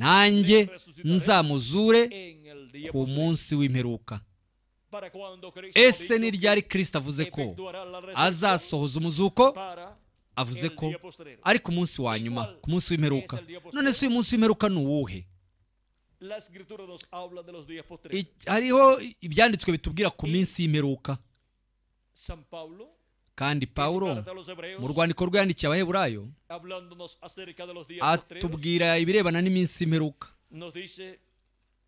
nanjye nzamuzure ku munsi w'imperuka ese ni ryari kirisita avuze ko azasohoza umuzuko avuze ko ari ku munsi wa nyuma ku munsi w'imperuka none se uyu munsi w'imperuka ni uwuhe hariho ibyanditswe bitubwira ku minsi y'imperuka kandi pawuro mu rwandiko rwe yandikiye abaheburayo
atubwira ibirebana
n'iminsi y'imperuka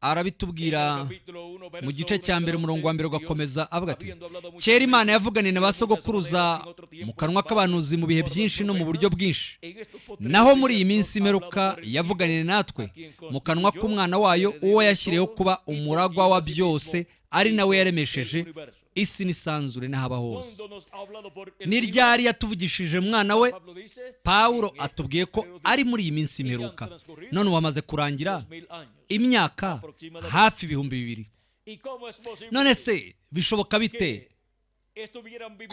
arabitubwira mu gice cya mbere umurongo wa mbere ugakomeza avuga ati kera imana yavugane na ba sogokuruza mu kanwa k'abanuzi mu bihe byinshi no mu buryo bwinshi naho muri iyi minsi imeruka yavuganiye natwe mu kanwa k'umwana wayo uwo yashyiriyeho kuba umuragwa wa byose ari nawe yaremesheje isi n'isanzure n'ahaba hose ni ryari yatuvugishije mwana we pawuro atubwiye ko ari muri iyi minsi mperuka none wamaze kurangira imyaka hafi ibihumbi bibiri none se bishoboka bite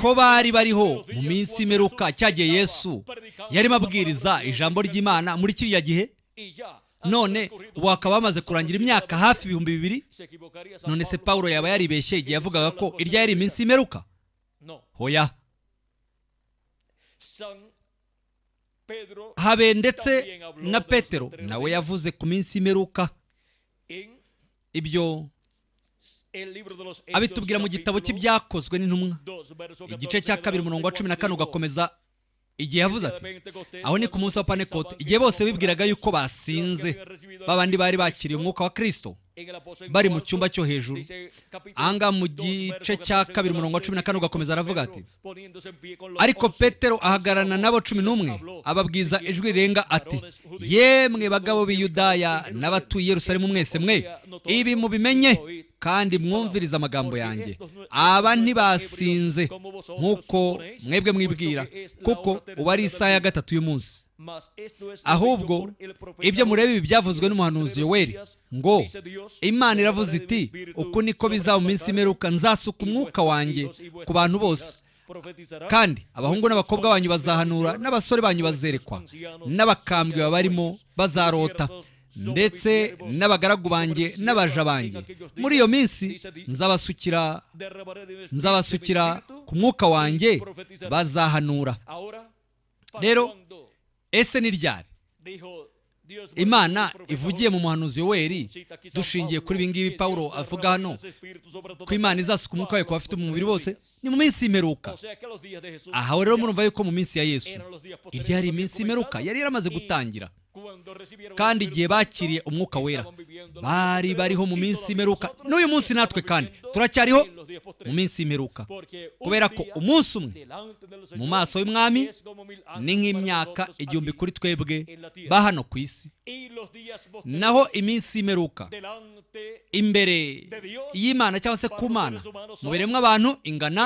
ko bari bariho mu minsi mperuka cyagiye yesu yarimo abwiriza ijambo ry'imana muri kiriya gihe none wakaba bamaze kurangira imyaka hafi ibihumbi bibiri none se paul yaba yaribeshye igihe yavugaga ko irya yari iminsi imeruka hoya habe ndetse na petero nawe yavuze ku minsi imeruka ibyo
abitubwira mu gitabo
cy'ibyakozwe n'intumwa igice cya kabiri umurongo wa cumi na kane ugakomeza igihe yavuze ati aho ni ku munsi wa panekote igihe bose bibwiraga yuko basinze babandi bari bakiriye umwuka wa kirisito bari mu cyumba cyo hejuru aha mu gice cya kabiri umurongo wa cumi na kane ugakomeza aravuga ati ariko petero ahagarana n'abo cumi n'umwe ababwiza ijwi rirenga ati yemwe bagabo b'iyudaya n'abatuye Yerusalemu mwese mwe ibi mubimenye kandi mwumviriza amagambo yanjye aba ntibasinze nk'uko mwebwe mwibwira kuko ubu ari isaha ya gatatu y'umunsi ahubwo ibyo mureba ibi byavuzwe n'umuhanuzi yoweri ngo imana iravuze iti uku niko bizaba mu minsi imeruka nzasuka umwuka wanjye ku bantu bose kandi abahungu n'abakobwa banyu bazahanura n'abasore banyu bazerekwa n'abakambwe baba barimo bazarota ndetse n'abagaragu banjye n'abaja banjye muri iyo minsi nzabasukira nzabasukira ku mwuka wanjye bazahanura rero ese ni ryari imana ivugiye mu muhanuzi weri dushingiye kuri ibi ngibi paul avuga hano ko imana izasuka umwuka wawe ku bafite umubiri wose ni mu minsi y'imperuka aha rero murumva yuko mu minsi ya yesu iryari iminsi y'imperuka yari yaramaze gutangira kandi igihe bakiriye umwuka wera bari bariho mu minsi imeruka n'uyu munsi natwe kandi turacyariho mu minsi imeruka kubera ko umunsi umwe mu maso y'umwami ni nk'imyaka igihumbi kuri twebwe bahano ku isi naho iminsi imeruka imbere y'imana cyangwa se ku mana mu biremwa abantu ingana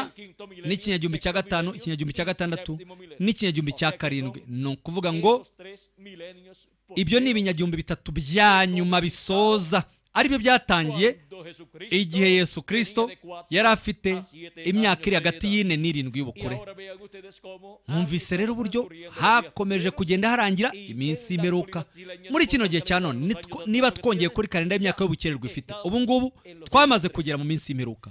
n'ikinyagihumbi cya gatanu ikinyagihumbi cya gatandatu n'ikinyagihumbi cya karindwi ni ukuvuga ngo ibyo ni ibinyagihumbi bitatu bya nyuma bisoza ari aribyo byatangiye igihe yesu kirisito yari afite imyaka iri hagati y'ine n'irindwi y'ubukure mwumvise rero uburyo hakomeje kugenda harangira iminsi y'imperuka muri kino gihe cya none niba twongeye kuri karindwi y'imyaka y'ubukererwa ifite ubu ngubu twamaze kugera mu minsi y'imperuka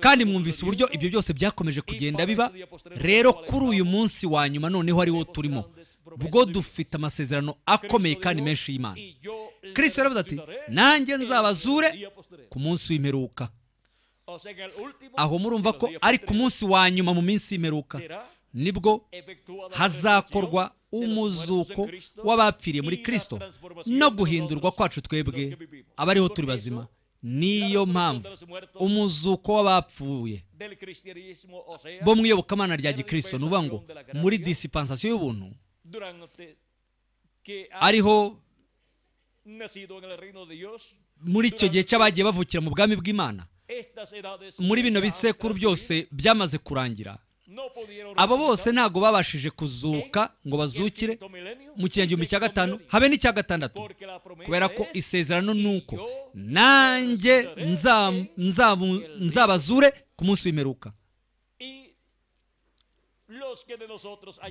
kandi mwumvise uburyo ibyo byose byakomeje kugenda biba rero kuri uyu munsi wa nyuma noneho ariwo turimo bwo dufite amasezerano akomeye kandi menshi y'imana kirisito yaravuze ati nanjye nzabazure ku munsi w'imperuka aho murumva ko ari ku munsi wa nyuma mu minsi y'imperuka nibwo hazakorwa umuzuko w'abapfiriye muri kirisito no guhindurwa kwacu twebwe abariho turi bazima niyo mpamvu umuzuko w'abapfuye bo mu iyobokamana rya gikristo nuba ngo muri disipansasiyo y'ubuntu ariho muri icyo gihe cy'abagiye bavukira mu bwami bw'imana muri bino bisekuru byose byamaze kurangira abo bose ntabwo babashije kuzuka ngo bazukire mu gihumbi cya gatanu habe n'icya gatandatu kubera ko isezerano ni uko nanjye nzabazure ku munsi w'imeruka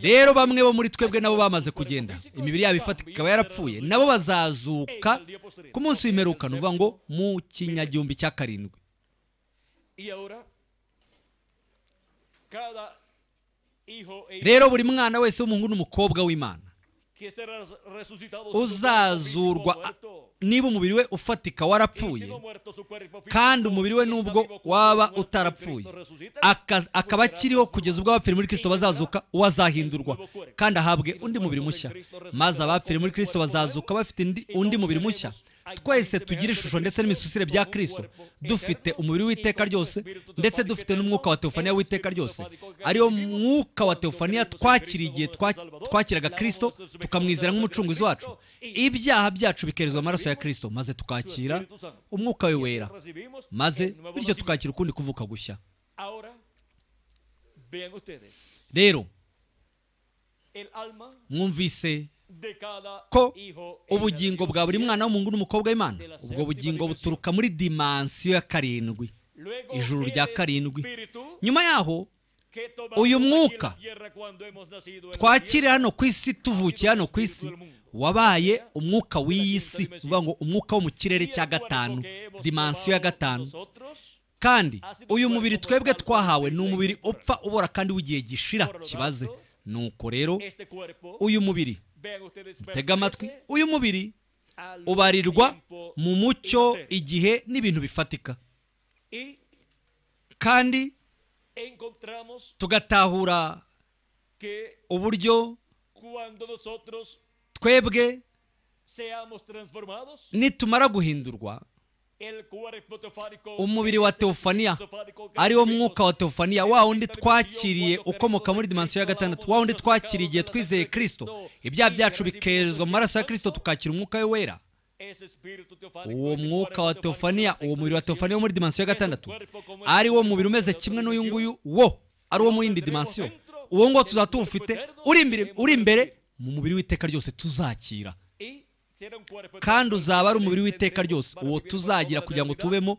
rero bamwe bo muri twebwe nabo bamaze kugenda imibiri yabo ifatika ikaba yarapfuye nabo bazazuka ku munsi w'imeruka ni ngo mu kinyagihumbi cya karindwi
E rero buri
mwana wese w'umuhungu n'umukobwa w'imana uzazurwa niba umubiri we ufatika warapfuye kandi umubiri we nubwo waba utarapfuye akaba akiriho kugeza ubwo abapfiri muri kirisito bazazuka uwazahindurwa kandi ahabwe undi mubiri mushya maze abapfiri muri kirisito bazazuka bafite undi mubiri mushya twese tugira ishusho ndetse n'imisusire bya kirisito dufite umubiri w'iteka ryose ndetse dufite n'umwuka wa tewufaniya w'iteka ryose ariyo mwuka wa tewufaniya twakiriye igihe twakiraga kirisito tukamwizera nk'umucunguzi wacu ibyaha byacu bikerezwa amaraso ya kirisito maze tukakira umwuka we wera maze bityo tukakira ukundi kuvuka gushya rero mwumvise ko e ubugingo bwa buri mwana w'umuhungu n'umukobwa w'imana ubwo bugingo buturuka muri dimansiyo ya karindwi ijuru rya karindwi nyuma yaho uyu mwuka twakiriye hano ku isi tuvukiye hano ku isi wabaye umwuka w'iyi si uvuga ngo umwuka wo mu kirere cya gatanu dimansiyo ya gatanu kandi uyu mubiri twebwe twahawe ni umubiri upfa ubora kandi w'igihe gishira kibaze nuko rero uyu mubiri tega amatwi uyu mubiri ubarirwa mu mucyo igihe n'ibintu bifatika kandi tugatahura uburyo twebwe nitumara guhindurwa umubiri wa teofaniya ariwo mwuka wa teofaniya wa wundi twakiriye ukomoka muri dimansiyo ya gatandatu wa wundi twakiriye igihe twizeye kirisito ibyaha byacu bikerezwa mu maraso ya kirisito tukakira umwuka we wera uwo mwuka wa teofaniya uwo mubiri wa teofaniya wo muri dimansiyo ya gatandatu ari wo mubiri umeze kimwe n'uyu nguyu wo ari uwo mu yindi dimansiyo uwo nguwo tuzaba tuwufite uri imbere mu mubiri w'iteka ryose tuzakira kandi uzaba ari umubiri w'iteka ryose uwo tuzagira kugira ngo tubemo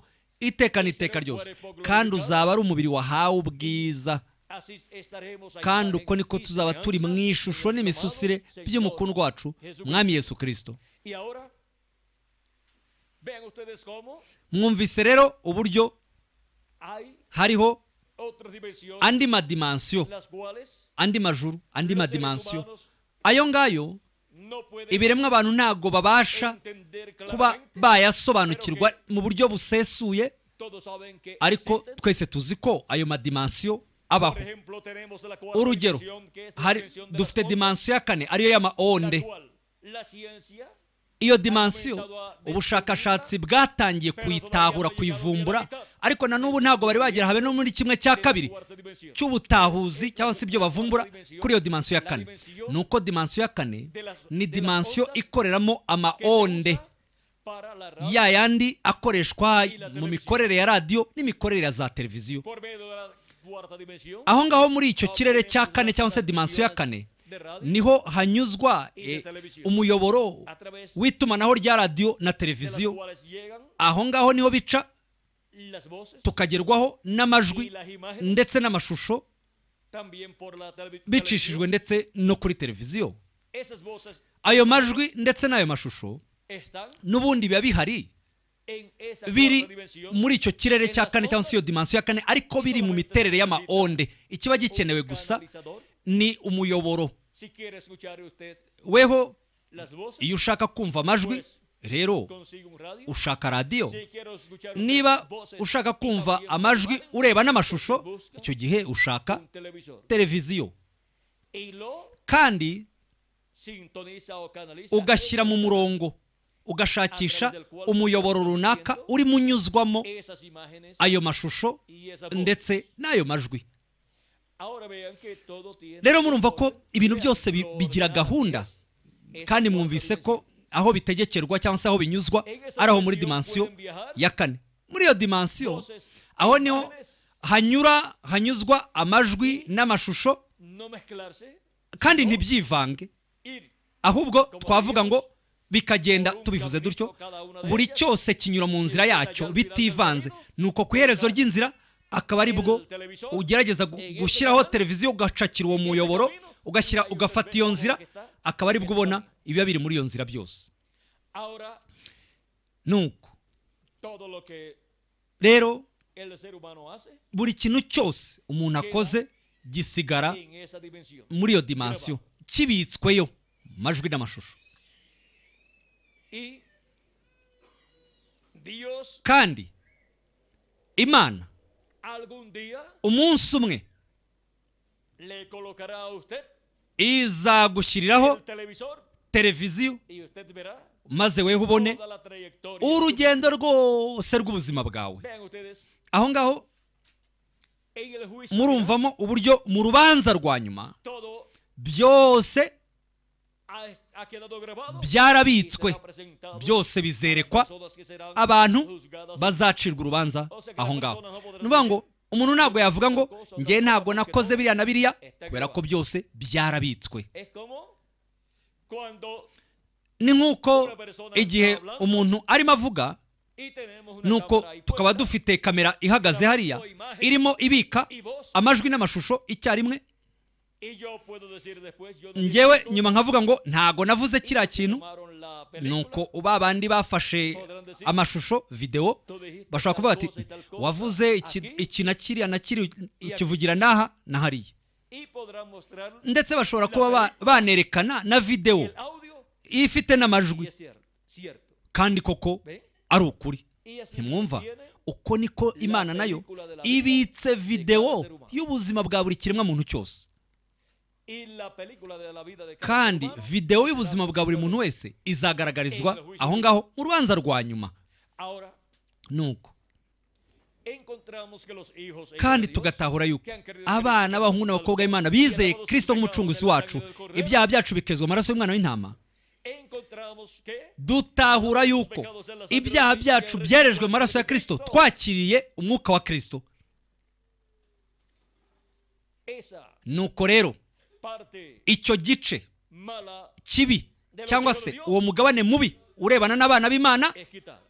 iteka n'iteka ryose kandi uzaba ari umubiri wahawe ubwiza
kandi uko niko tuzaba turi mu
ishusho n'imisusire by'umukundu wacu mwami Yesu kirisito mwumvise rero uburyo hariho andi madimansiyo andi majuru andi madimansiyo ayo ngayo ibiremwa abantu ntabwo babasha kuba bayasobanukirwa mu buryo busesuye ariko twese tuzi ko ayo madimansiyo abaho urugero dufite dimansiyo ya kane ariyo y'amaonde iyo dimansiyo ubushakashatsi bwatangiye kuyitahura kuyivumbura ariko na n'ubu ntabwo bari bagera habe no muri kimwe cya kabiri cy'ubutahuzi cyangwa se ibyo bavumbura kuri iyo dimansiyo ya kane ni uko dimansiyo ya kane ni dimansiyo ikoreramo amaonde ya yandi akoreshwa mu mikorere ya radiyo n'imikorere ya za televiziyo aho ngaho muri icyo kirere cya kane cyangwa se dimansiyo ya kane niho hanyuzwa eh, umuyoboro w'itumanaho rya radiyo na televiziyo aho ngaho niho bica
tukagerwaho
n'amajwi ndetse n'amashusho bicishijwe ndetse no kuri televiziyo
ayo majwi
ndetse n'ayo mashusho n'ubundi biba bihari
biri muri
icyo kirere cya kane cyangwa se iyo dimansiyo ya kane ariko biri mu miterere y'amaonde ikiba gikenewe gusa ni umuyoboro weho iyo ushaka kumva amajwi rero ushaka radiyo niba ushaka kumva amajwi ureba n'amashusho icyo gihe ushaka televiziyo kandi ugashyira mu murongo ugashakisha umuyoboro runaka urimo unyuzwamo ayo mashusho ndetse n'ayo majwi rero murumva ko ibintu byose bigira gahunda kandi mwumvise ko aho bitegekerwa cyangwa se aho binyuzwa ari aho muri dimansiyo ya kane muri iyo dimansiyo aho niho hanyura hanyuzwa amajwi n'amashusho kandi ntibyivange ahubwo twavuga ngo bikagenda tubivuze dutyo buri cyose kinyura mu nzira yacyo bitivanze ni uko ku iherezo ry'inzira akaba aribwo ugerageza gushyiraho televiziyo ugacakira uwo muyoboro ugashyira ugafata iyo nzira akaba aribwo ubona ibiba biri muri iyo nzira byose nuko rero buri kintu cyose umuntu akoze gisigara muri iyo dimansiyo kibitsweyo majwi n'amashusho kandi imana umunsi umwe izagushyiriraho televiziyo maze weho ubone urugendo rwose rw'ubuzima bwawe aho ngaho murumvamo uburyo mu rubanza rwa nyuma byose byarabitswe byose bizerekwa abantu bazacirwa urubanza aho ngaho ni ngo umuntu ntabwo yavuga ngo ngewe ntabwo nakoze biriya na biriya kubera ko byose byarabitswe ni nk'uko igihe umuntu arimo avuga nuko tukaba dufite kamera ihagaze hariya irimo ibika amajwi n'amashusho icyarimwe njyewe nyuma nkavuga ngo ntago navuze kiriya kintu nuko uba abandi bafashe amashusho videwo bashobora kuvuga ati wavuze iki na kiriya na kiri ukivugira n'aha na hariya ndetse bashobora kuba banerekana na videwo ifite n'amajwi kandi koko ari ukuri ntimwumva uko niko imana nayo ibitse videwo y'ubuzima bwa buri kiremwa muntu cyose kandi videwo y'ubuzima bwa buri muntu wese izagaragarizwa aho ngaho mu rubanza rwa nyuma nuko kandi tugatahura yuko abana b'abahungu n'abakobwa b'imana bizeye kirisito nk'umucunguzi wacu ibyaha byacu bikezwa amaraso y'umwana w'intama dutahura yuko ibyaha byacu byerejwe amaraso ya kirisito twakiriye umwuka wa kirisito nuko rero icyo gice kibi cyangwa se uwo mugabane mubi urebana n'abana b'imana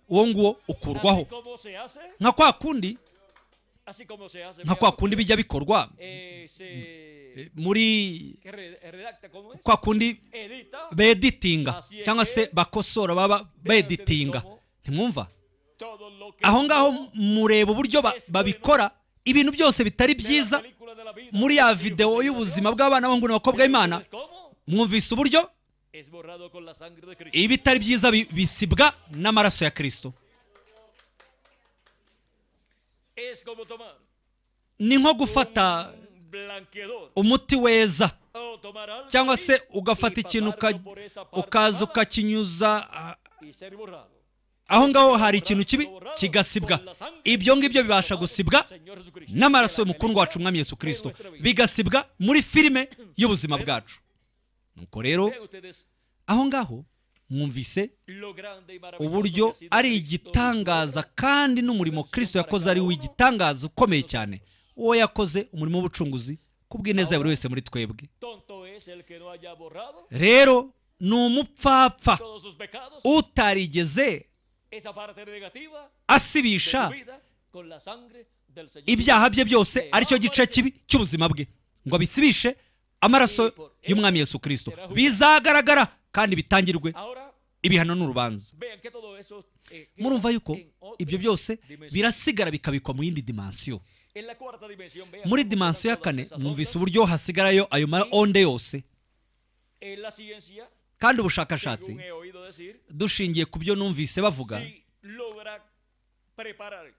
uwo nguwo ukurwaho nka kwa kundi nka kwa kundi bijya bikorwa eh, muri kwa kundi beditinga cyangwa se bakosora baba beditinga ntimwumva aho ngaho mureba uburyo babikora ibintu byose bitari byiza muri ya videwo y'ubuzima bw'abana b'abahungu n'abakobwa b'imana mwumvise uburyo ibitari byiza bisibwa n'amaraso ya kirisito ni nko gufata umuti weza cyangwa se ugafata ikintu ukaza ukakinyuza ah, aho ngaho hari ikintu kibi kigasibwa ibyo ngibyo bibasha gusibwa n'amaraso y'umukundwa wacu umwami Yesu kirisito bigasibwa muri filime y'ubuzima bwacu nuko rero aho ngaho mwumvise uburyo ari igitangaza kandi n'umurimo kirisito yakoze ari w'igitangaza ukomeye cyane uwo yakoze umurimo w'ubucunguzi kubw'ineza ya buri wese muri twebwe rero ni umupfapfa utarigeze
esa parte negativa asibisha ibyaha
bye byose aricyo gice kibi cy'ubuzima bwe ngo abisibishe amaraso y'umwami yesu kirisito bizagaragara kandi bitangirwe ibihano n'urubanza eh, murumva yuko ibyo byose birasigara bikabikwa mu yindi dimansiyo muri dimansiyo ya kane mwumvise uburyo hasigarayo ayo maonde yose kandi ubushakashatsi dushingiye ku byo numvise bavuga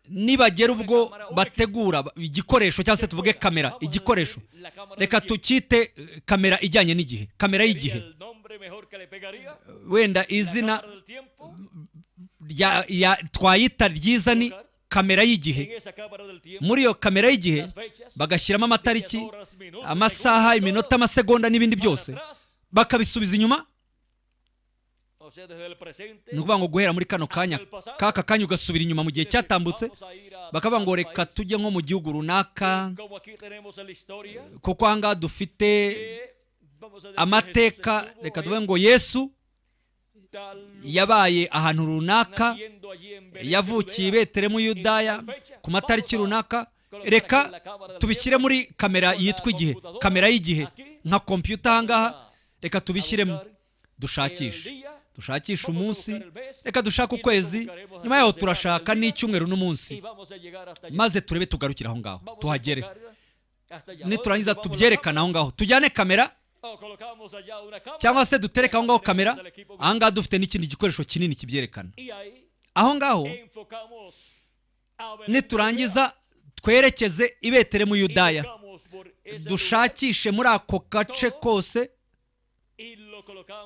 nibagera ubwo bategura igikoresho cyangwa se tuvuge kamera igikoresho reka tukite eh, kamera ijyanye n'igihe kamera y'igihe wenda izina twayita ryiza ni kamera y'igihe muri iyo kamera y'igihe bagashyiramo amatariki amasaha iminota amasegonda n'ibindi byose bakabisubiza inyuma ni ukuvuga ngo guhera muri kano kanya kaka kanya ugasubira inyuma mu gihe cyatambutse bakaba ngo reka tujye nko mu gihugu runaka
eh,
kuko aha dufite eh, amateka reka tuvuge ngo yesu yabaye ahantu runaka yavukiye ibeteremu yudaya ku matariki runaka reka tubishyire muri kamera yitwa igihe kamera y'igihe nka kompiyuta aha reka tubishyiremo dushakishe dushakishe umunsi reka dushake ukwezi nyuma yaho turashaka n'icyumweru n'umunsi maze turebe tugarukire aho ngaho tuhagere niturangiza tubyerekane aho ngaho tujyane kamera cyangwa se dutereke aho ngaho kamera aha ngaha dufite n'ikindi gikoresho kinini kibyerekana aho ngaho niturangiza twerekeze ibetere mu yudaya dushakishe muri ako gace kose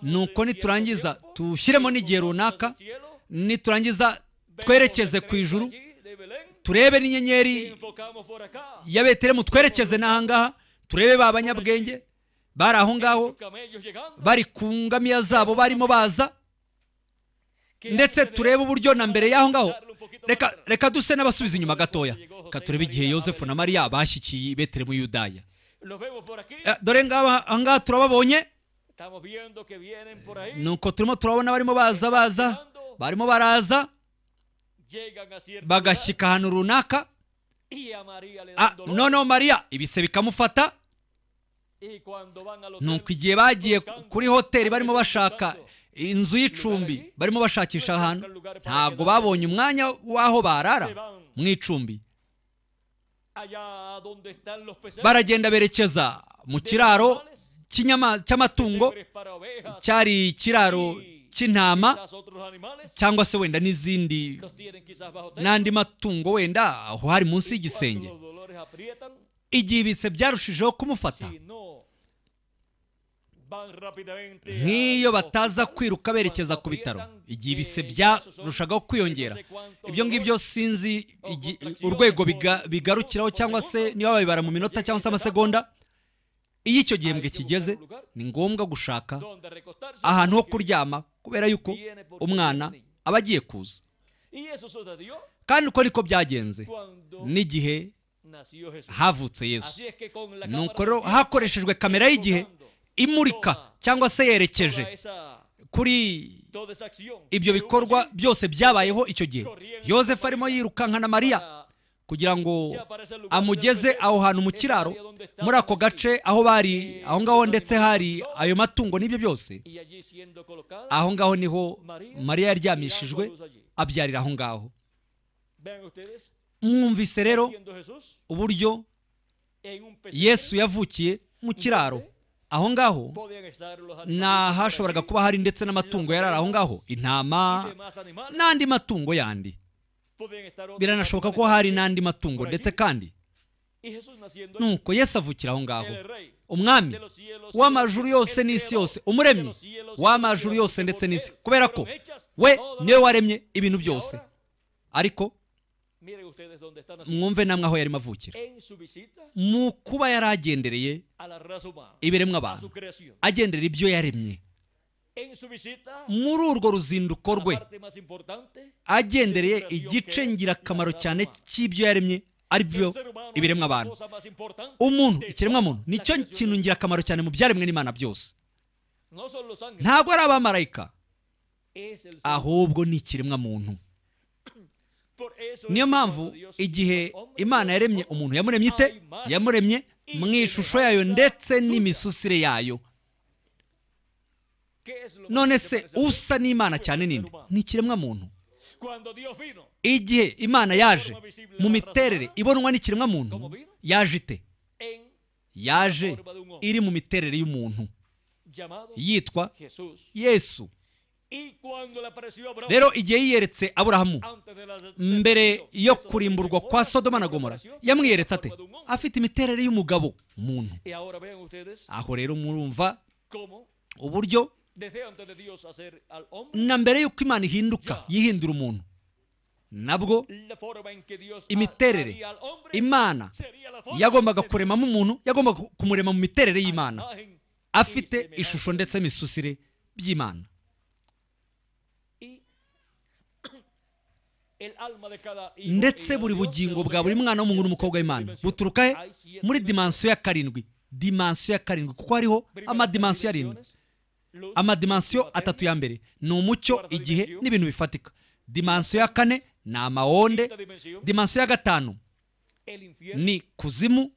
ni uko niturangiza tushyiremo n'igihe runaka niturangiza twerekeze ku ijuru turebe n'inyenyeri ya beteremu twerekeze n'ahangaha turebe ba banyabwenge bari aho ngaho bari ku ngamiya zabo barimo baza ndetse turebe uburyo na mbere y'aho ngaho reka reka duse n'abasubiza inyuma gatoya turebe igihe yosefu na mariya bashyikiye beteremu y'udaya eh, dore ngaha turababonye nuko turimo turabona barimo baza baza barimo baraza bagashyika ahantu runaka noneho mariya ibise bikamufata nuko igihe bagiye kuri hoteli barimo bashaka inzu y'icumbi barimo bashakisha ahantu ntabwo babonye umwanya w'aho barara mu icumbi baragenda berekeza mu kiraro cy'amatungo cyari ikiraro cy'intama cyangwa se wenda n'izindi n'andi matungo wenda aho hari munsi y'igisenge igihe ibise byarushijeho kumufata nk'iyo bataza kwiruka berekeza ku bitaro igihe ibise byarushagaho kwiyongera ibyo ngibyo sinzi urwego bigarukiraho cyangwa se niba babibara mu minota cyangwa se amasegonda iyo icyo gihembwe kigeze ni ngombwa gushaka ahantu ho kuryama kubera yuko umwana aba agiye kuza kandi uko niko byagenze n'igihe havutse yesu nuko rero hakoreshejwe kamera y'igihe imurika cyangwa se yerekeje kuri ibyo bikorwa byose byabayeho icyo gihe yosefu arimo yirukankana mariya kugira ngo amugeze aho hantu mu kiraro muri ako gace aho bari eh, aho ngaho ndetse hari ayo matungo n'ibyo byose aho ngaho niho mariya yaryamishijwe abyarira aho ngaho
mwumvise rero
uburyo yesu yavukiye mu kiraro aho ngaho nta kuba hari ndetse n'amatungo yari aho ngaho intama n'andi matungo yandi biranashoboka ko hari n'andi matungo ndetse kandi nuko Yesu avukira aho ngaho umwami w'amajuru yose n'isi yose umuremyi w'amajuru yose ndetse n'isi kubera ko we niwe waremye ibintu byose ariko mwumve namwe aho yarimo avukira mu kuba yari agendereye ibiremwa abantu agenderera ibyo yaremye muri urwo ruzinduko rwe agendereye igice ngirakamaro cyane cy'ibyo yaremye ari byo ibiremwa abantu umuntu ikiremwamuntu nicyo kintu ngirakamaro cyane mu byaremwe n'imana byose ntabwo ari abamarayika ahubwo ni ikiremwa ikiremwamuntu niyo mpamvu igihe imana yaremye umuntu yamuremye ite yamuremye mu ishusho yayo ndetse n'imisusire yayo none se usa n'imana cyane nini ni ikiremwamuntu igihe imana yaje mu miterere ibonwa n'ikiremwamuntu yaje ite yaje iri mu miterere y'umuntu yitwa yesu rero igihe yiyeretse aburahamu mbere yo kurimburwa kwa sodoma na gomora yamwiyeretse ate afite imiterere y'umugabo muntu aho rero murumva uburyo na mbere y'uko imana ihinduka yihindura umuntu nabwo imiterere imana yagombaga kuremamo umuntu yagombaga kumurema mu miterere y'imana afite ishusho ndetse n'imisusire by'imana ndetse buri bugingo bwa buri mwana w’umuntu n'umukobwa w'imana buturuka he muri dimansiyo ya karindwi dimansiyo ya karindwi kuko hariho amadimansiyo arindwi amadimansiyo atatu ya mbere ni umucyo igihe n'ibintu bifatika dimansiyo ya kane ni amawonde dimansiyo ya gatanu ni kuzimu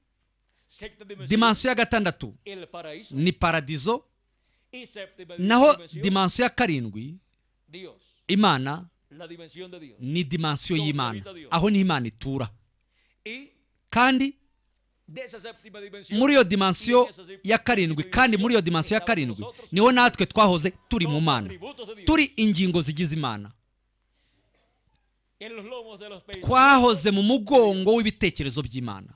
dimansiyo ya gatandatu ni
paradizo
naho dimansiyo
ya karindwi imana ni dimansiyo y'imana aho ni imana itura kandi muri iyo dimansiyo ya karindwi kandi muri iyo dimansiyo ya karindwi niho natwe twahoze turi mu mana turi ingingo zigize imana twahoze mu mugongo w'ibitekerezo by'imana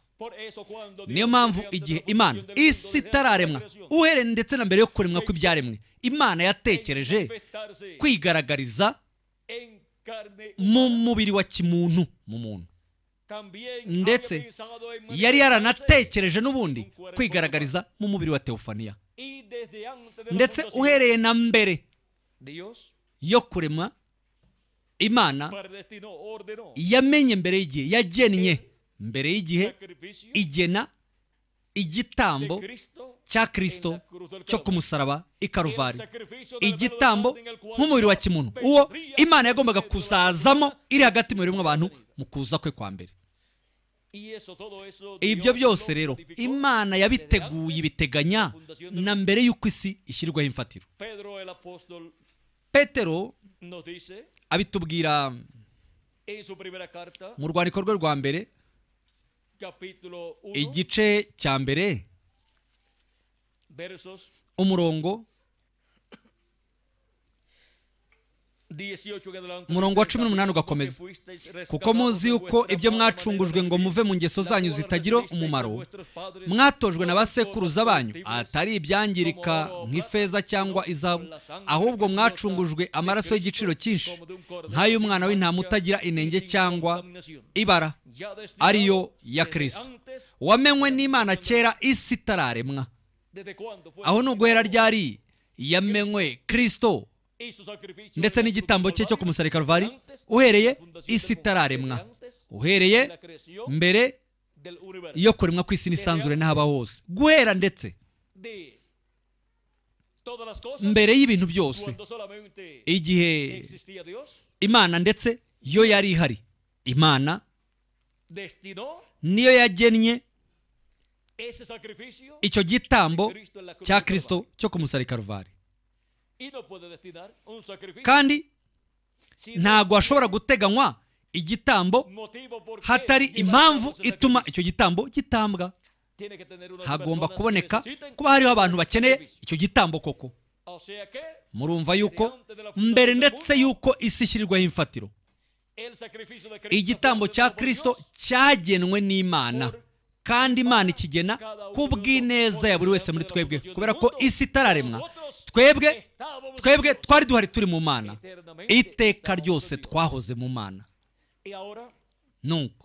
niyo mpamvu igihe imana isi itararemwa uhere ndetse na mbere yo kuremwa kw'ibyaremwe imana yatekereje kwigaragariza mu mubiri wa kimuntu mu muntu ndetse yari yaranatekereje n'ubundi kwigaragariza mu mubiri wa teofaniya ndetse uhereye na mbere yo kurema imana yamenye mbere y'igihe yagennye mbere y'igihe igena igitambo cya kirisito cyo ku musaraba karuvari igitambo nk'umubiri wa kimuntu uwo imana yagombaga kuzazamo iri hagati mu birimo abantu mu kuza kwe kwa mbere
E
ibyo byose rero imana yabiteguye ibiteganya na mbere y'uko isi ishyirwaho imfatiro petero abitubwira mu rwandiko rwe rwa mbere igice cya mbere umurongo murongo wa cumi n'umunani ugakomeza kuko muzi yuko ibyo mwacungujwe ngo muve mu ngeso zanyu zitagira umumaro mwatojwe na ba sekuruza banyu atari ibyangirika nk'ifeza cyangwa izabu ahubwo mwacungujwe amaraso y'igiciro cyinshi nk'ay'umwana w'intama utagira inenge cyangwa ibara ariyo ya kirisito wamenywe n'imana kera isi itararemwa aho ni uguhera ryari yamenywe kirisito ndetse n'igitambo cye cyo kumusarika ruvari uhereye isi itararemwa uhereye mbere yo kuremwa ku isi n'isanzure n'ahaba hose guhera ndetse mbere y'ibintu byose igihe imana ndetse yo yari ihari imana niyo yagennye
icyo gitambo cya kirisito
cyo kumusarika ruvari kandi ntabwo hashobora guteganywa igitambo hatari impamvu ituma icyo gitambo gitambwa hagomba kuboneka kuba hariho abantu bakeneye icyo gitambo koko murumva yuko mbere ndetse y'uko isi ishyirirwaho imfatiro igitambo cya kirisito cyagenwe n'imana kandi imana ikigena kubwineza ya buri wese muri twebwe kubera ko isi itararemwa twebwe twebwe twari duhari turi mu mana iteka ryose twahoze mu mana nuko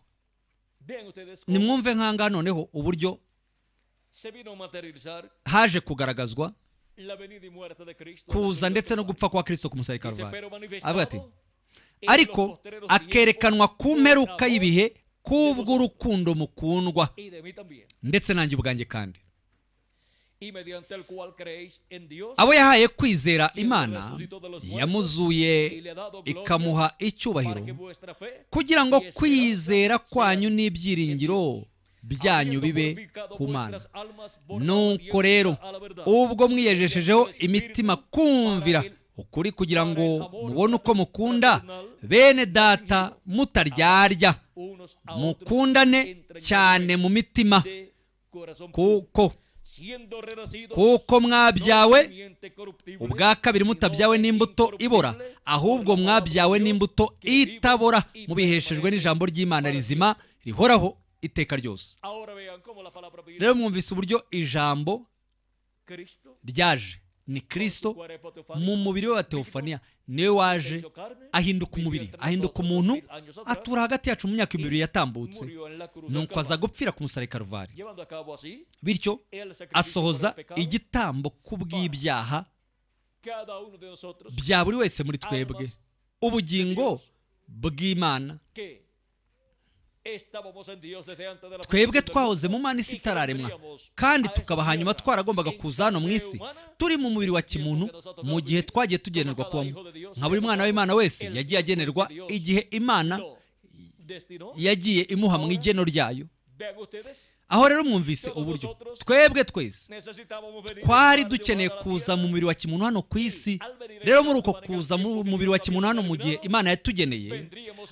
nimwumve nk'ahangaha noneho uburyo haje kugaragazwa kuza ndetse no gupfa kwa kirisito ku musarika avuga ati ariko akerekanwa ku mperuka y'ibihe kubw'urukundo mukundwa ndetse nanjye ubwanjye kandi abo yahaye kwizera imana yamuzuye ikamuha icyubahiro kugira ngo kwizera kwanyu n'ibyiringiro byanyu bibe ku mana nuko rero ubwo mwiyejeshejeho imitima kumvira ukuri kugira ngo mubone uko mukunda bene data mutaryarya mukundane cyane mu mitima kuko kuko mwabyawe ubwa kabiri mutabyawe n'imbuto ibora ahubwo mwabyawe n'imbuto itabora mubiheshejwe n'ijambo ry'imana rizima rihoraho iteka ryose rero mwumvise uburyo ijambo ryaje ni Kristo mu mubiri we wa teofaniya niwe waje ahinduka umubiri ahinduka umuntu atura hagati yacu mu myaka ibiri yatambutse nuko aza gupfira ku musare karuvari bityo asohoza igitambo kubw'ibyaha
bya buri wese muri twebwe
ubugingo bw'imana
twebwe twahoze
mu mana isi itararemwa kandi tukaba hanyuma twaragombaga kuza hano mu isi turi mu mubiri wa kimuntu mu gihe twagiye tugenerwa kubamo nka buri mwana w'imana wese yagiye agenerwa igihe imana yagiye imuha mu igeno ryayo aho rero mwumvise uburyo twebwe twese twari dukeneye kuza mu mubiri wa kimuntu hano ku isi rero muri uko kuza mu mubiri wa kimuntu hano mu gihe imana yatugeneye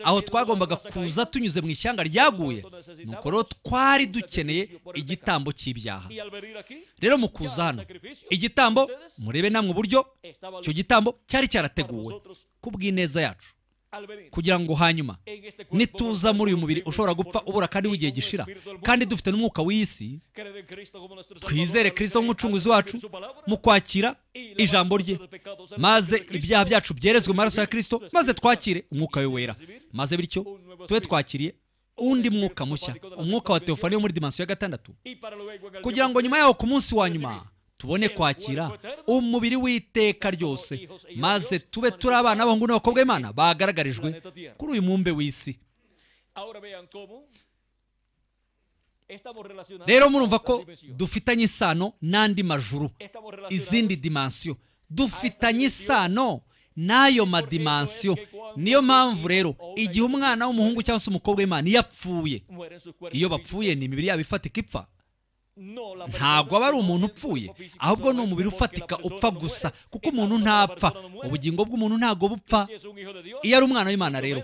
aho twagombaga kuza tunyuze mu ishyanga ryaguye nuko rero twari dukeneye igitambo cy'ibyaha rero mu kuza hano igitambo murebe namwe uburyo icyo gitambo cyari cyarateguwe ku bw'ineza yacu kugira ngo hanyuma nituza muri uyu mubiri ushobora gupfa ubura kandi w'igihe gishira kandi dufite n'umwuka w'isi twizere kirisito nk'umucunguzi wacu mu kwakira ijambo rye maze ibyaha byacu byerezwe amaraso ya kirisito maze twakire umwuka we wera maze bityo tube twakiriye undi mwuka mushya umwuka wa telefone yo muri dimansiyo ya gatandatu kugira ngo nyuma yaho ku munsi wa nyuma tubone kwakira umubiri w'iteka ryose maze tube turi abana b'abahungu n'abakobwa imana bagaragarijwe kuri uyu mumbe w'isi
rero murumva ko
dufitanye isano n'andi majuru izindi dimansiyo dufitanye isano n'ayo madimansiyo niyo mpamvu rero igihe umwana w'umuhungu cyangwa se umukobwa w'imana iyo apfuye iyo bapfuye ni imibiri yabo ifatika ipfa ntabwo aba ari umuntu upfuye ahubwo ni umubiri ufatika upfa gusa kuko umuntu ntapfa ubugingo bw'umuntu ntabwo bupfa iyo ari umwana w'imana rero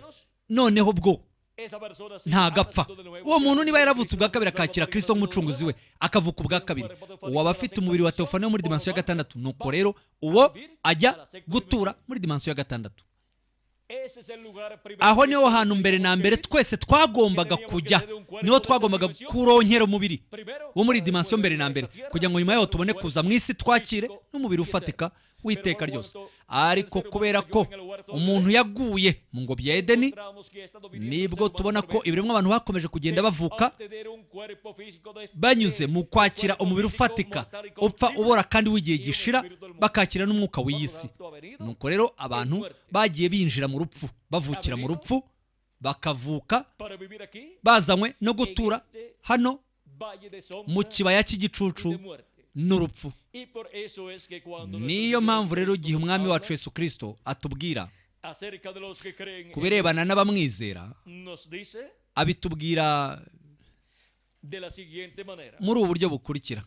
noneho bwo
ntagapfa uwo
muntu niba yaravutse ubwa kabiri akakira kirisito nk'umucunguzi we akavuka ubwa kabiri uwaba afite umubiri wa telefone yo muri dimansiyo ya gatandatu nuko rero uwo ajya gutura muri dimansiyo ya gatandatu aho niho hantu mbere na mbere twese twagombaga kujya niho twagombaga kuronkera umubiri wo muri dimansiyo eh, mbere na eh, mbere kugira ngo nyuma yaho tubone kuza mu isi twakire n'umubiri ufatika witeka ryose ariko kubera ko umuntu yaguye mu ngobyi ya edeni nibwo tubona ko ibiremwa abantu bakomeje kugenda bavuka banyuze mu kwakira umubiri ufatika upfa ubora kandi w'igihe gishira bakakira n'umwuka w'iy'isi nuko rero abantu bagiye binjira mu rupfu bavukira mu rupfu bakavuka
bazanywe no gutura hano mu kibaya cy'igicucu
n'urupfu niyo mpamvu rero igihe umwami wacu Yesu kirisito atubwira ku birebana n'abamwizera abitubwira muri ubu buryo bukurikira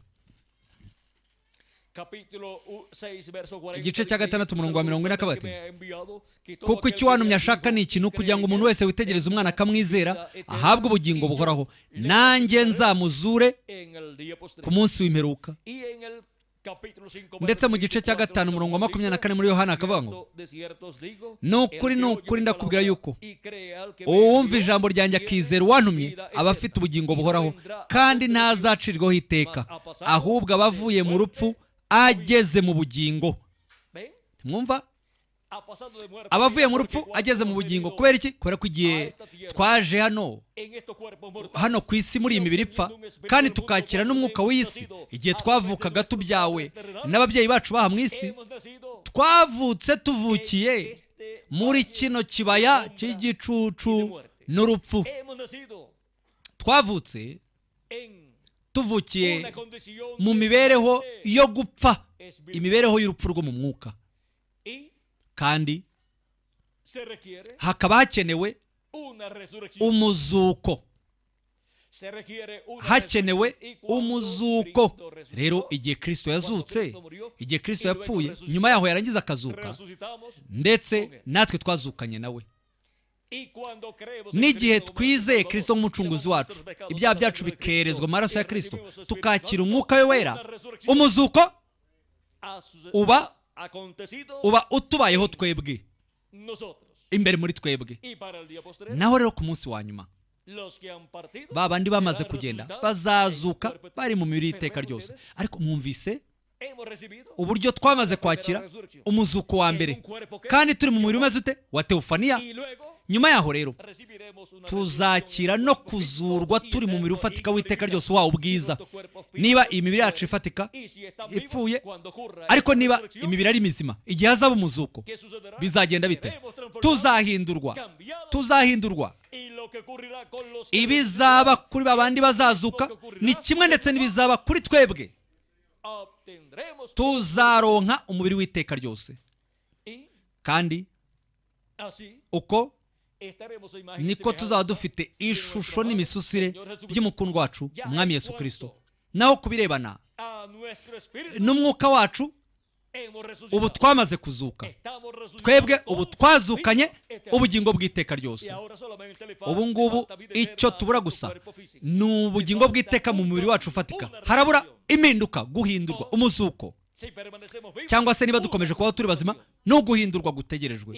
igice cya gatandatu umurongo wa mirongo ine akaba ati kuko icyo wantumye ashaka ni ikintu kugira ngo umuntu wese witegereza umwana akamwizera ahabwe ubugingo buhoraho nanjye nzamuzure ku munsi w'imperuka ndetse mu gice cya gatanu umurongo wa makumyabiri na kane muri yohani akavuga ngo ni ukuri ni ukuri ndakubwira yuko uwumva ijambo ryanjye akizera uwantumye aba afite ubugingo buhoraho kandi ntazacirwaho iteka ahubwo abavuye mu rupfu ageze mu bugingo mwumva
abavuye mu rupfu
ageze mu bugingo kubera iki kubera ko igihe twaje hano hano ku isi muri iyi mibiri ipfa kandi tukakira n'umwuka w'isi igihe twavukaga tubyawe n'ababyeyi bacu baha mu isi twavutse tuvukiye muri kino kibaya cy'igicucu n'urupfu twavutse tuvukiye mu mibereho yo gupfa imibereho y'urupfu rwo mu mwuka kandi
hakaba hakenewe
umuzuko hakenewe umuzuko rero igihe Kristo yazutse igihe Kristo yapfuye nyuma yaho yarangiza akazuka ndetse natwe twazukanye nawe n'igihe twizeye kirisito nk'umucunguzi wacu ibyaha byacu bikerezwa amaraso ya kirisito tukakira umwuka we wera umuzuko uba uba utubayeho twebwe imbere muri twebwe naho rero ku munsi wa nyuma ba bandi bamaze kugenda bazazuka bari mu mibiri y'iteka ryose ariko mwumvise uburyo twamaze kwakira umuzuko wa mbere kandi turi mu mubiri umeze ute wa teufaniya nyuma yaho rero tuzakira no kuzurwa turi mu mubiri ufatika w'iteka ryose wawe ubwiza niba iyi yacu ifatika ipfuye ariko niba imibiri ari mizima igihe hazaba umuzuko bizagenda bite tuzahindurwa tuzahindurwa ibizaba kuri babandi bazazuka ni kimwe ndetse n'ibizaba kuri twebwe tuzaronka umubiri w'iteka ryose kandi uko niko tuzaba dufite ishusho n'imisusire by'umukundwa wacu umwami Yesu kirisito naho kubirebana n'umwuka wacu ubu twamaze kuzuka twebwe ubu twazukanye ubugingo bw'iteka ryose ubu ngubu icyo tubura gusa ni ubugingo bw'iteka mu mubiri wacu ufatika harabura impinduka guhindurwa umuzuko cyangwa se niba dukomeje kuba turi bazima ni uguhindurwa gutegerejwe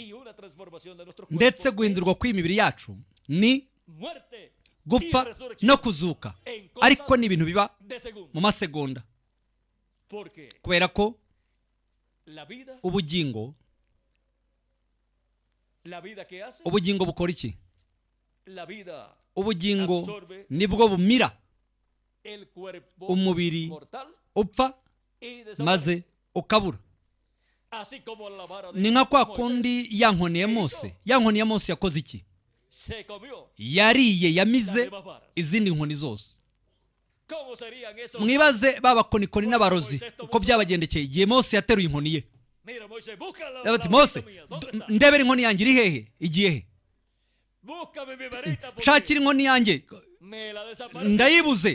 ndetse guhindurwa kw'imibiri yacu ni gupfa no kuzuka ariko ni ibintu biba mu masegonda kubera ko ubugingo ubugingo bukora iki ubugingo nibwo bumira umubiri upfa maze ukabura ni nka kwa kundi ya nkoni ya mose ya nkoni ya mose yakoze iki yariye yamize izindi nkoni zose
mwibaze
babakonikoni n'abarozi uko byabagendekeye igihe mose yateruye inkoni ye bati mose ndebera inkoni yanjye iri hehe igiye he shakira inkoni yanjye ndayibuze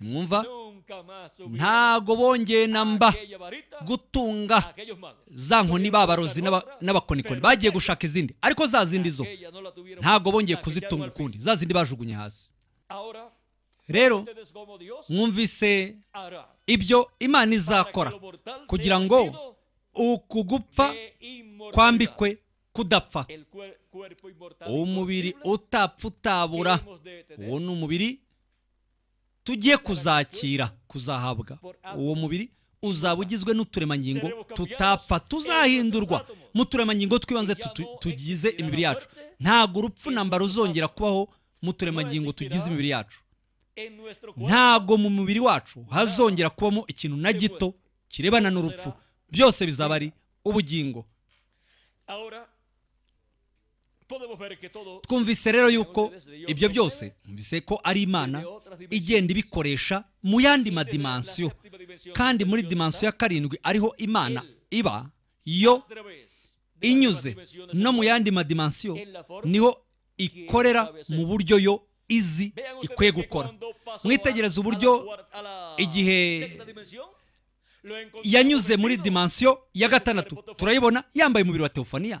mwumva
ntago bongeye na mba
gutunga za nkoni babarozi n'abakonikoni bagiye gushaka izindi ariko za zindi zo ntago bongeye kuzitunga ukundi za zindi bajugunye hasi rero mwumvise ibyo imana izakora kugira ngo uku gupfa kwambikwe kudapfa umubiri utapfa utabura uwo ni umubiri tujye kuzakira kuzahabwa uwo mubiri uzaba ugizwe n'uturemangingo tutapfa tuzahindurwa mu turemangingo tw'ibanze tugize imibiri yacu ntabwo urupfu namba ruzongera kubaho mu turemangingo tugize imibiri yacu ntabwo mu mubiri wacu hazongera kubamo ikintu na gito kirebana n'urupfu byose bizaba ari ubugingo twumvise rero yuko ibyo byose twumvise ko ari imana igenda ibikoresha mu yandi madimansiyo kandi muri dimansiyo ya karindwi ariho imana iba yo inyuze no mu yandi madimansiyo niho ikorera mu buryo yo izi ikwiye gukora mwitegereze uburyo igihe yanyuze muri dimansiyo ya gatandatu turayibona yambaye umubiri wa teofaniya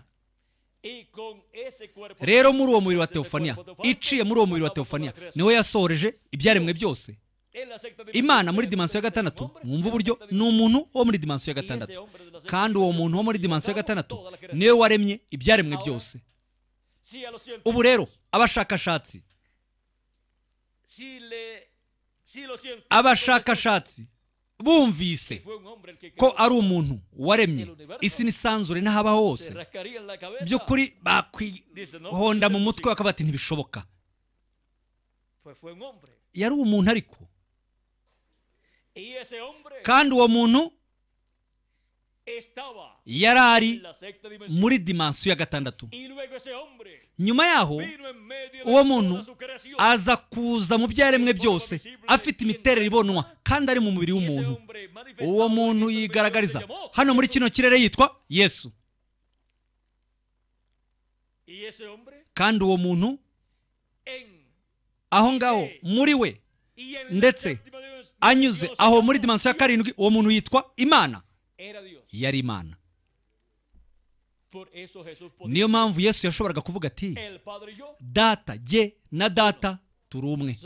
rero muri uwo mubiri wa teofaniya iciye muri uwo mubiri wa teofaniya niwe yasoreje ibyaremwe byose imana muri dimansiyo ya gatandatu mwumva uburyo ni umuntu wo muri dimansiyo ya gatandatu kandi uwo muntu wo muri dimansiyo ya gatandatu niwe waremye ibyaremwe byose ubu rero abashakashatsi abashakashatsi bumvise ko ari umuntu waremye isi n'isanzure n'ahaba hose
by'ukuri bakwihonda mu mutwe
bakaba bati ntibishoboka yari umuntu ariko kandi uwo muntu yari ari muri dimansiyo ya gatandatu nyuma yaho uwo muntu aza kuza mu byaremwe byose afite imiterere ibonwa kandi ari mu mubiri w'umuntu uwo muntu yigaragariza hano muri kino kirere yitwa yesu kandi uwo muntu aho ngaho muri we ndetse anyuze aho muri dimansiyo ya karindwi uwo muntu yitwa imana yari imana niyo mpamvu yesu yashoboraga kuvuga ati data ye na data turi umwe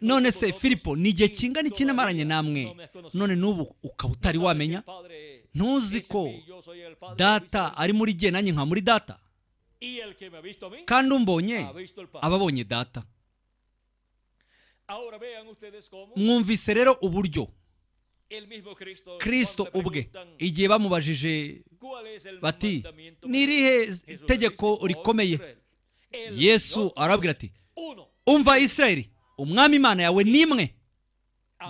none se filipo ni igihe kingana iki namaranye namwe none n'ubu ukaba utari wamenya ntuzi ko data ari muri jye nanjye nka muri data kandi umbonye ababonye data mwumvise rero uburyo kristo ubwe igihe bamubajije bati n'irihe itegeko rikomeye yesu arabwira ati umva israel umwami imana yawe ni imwe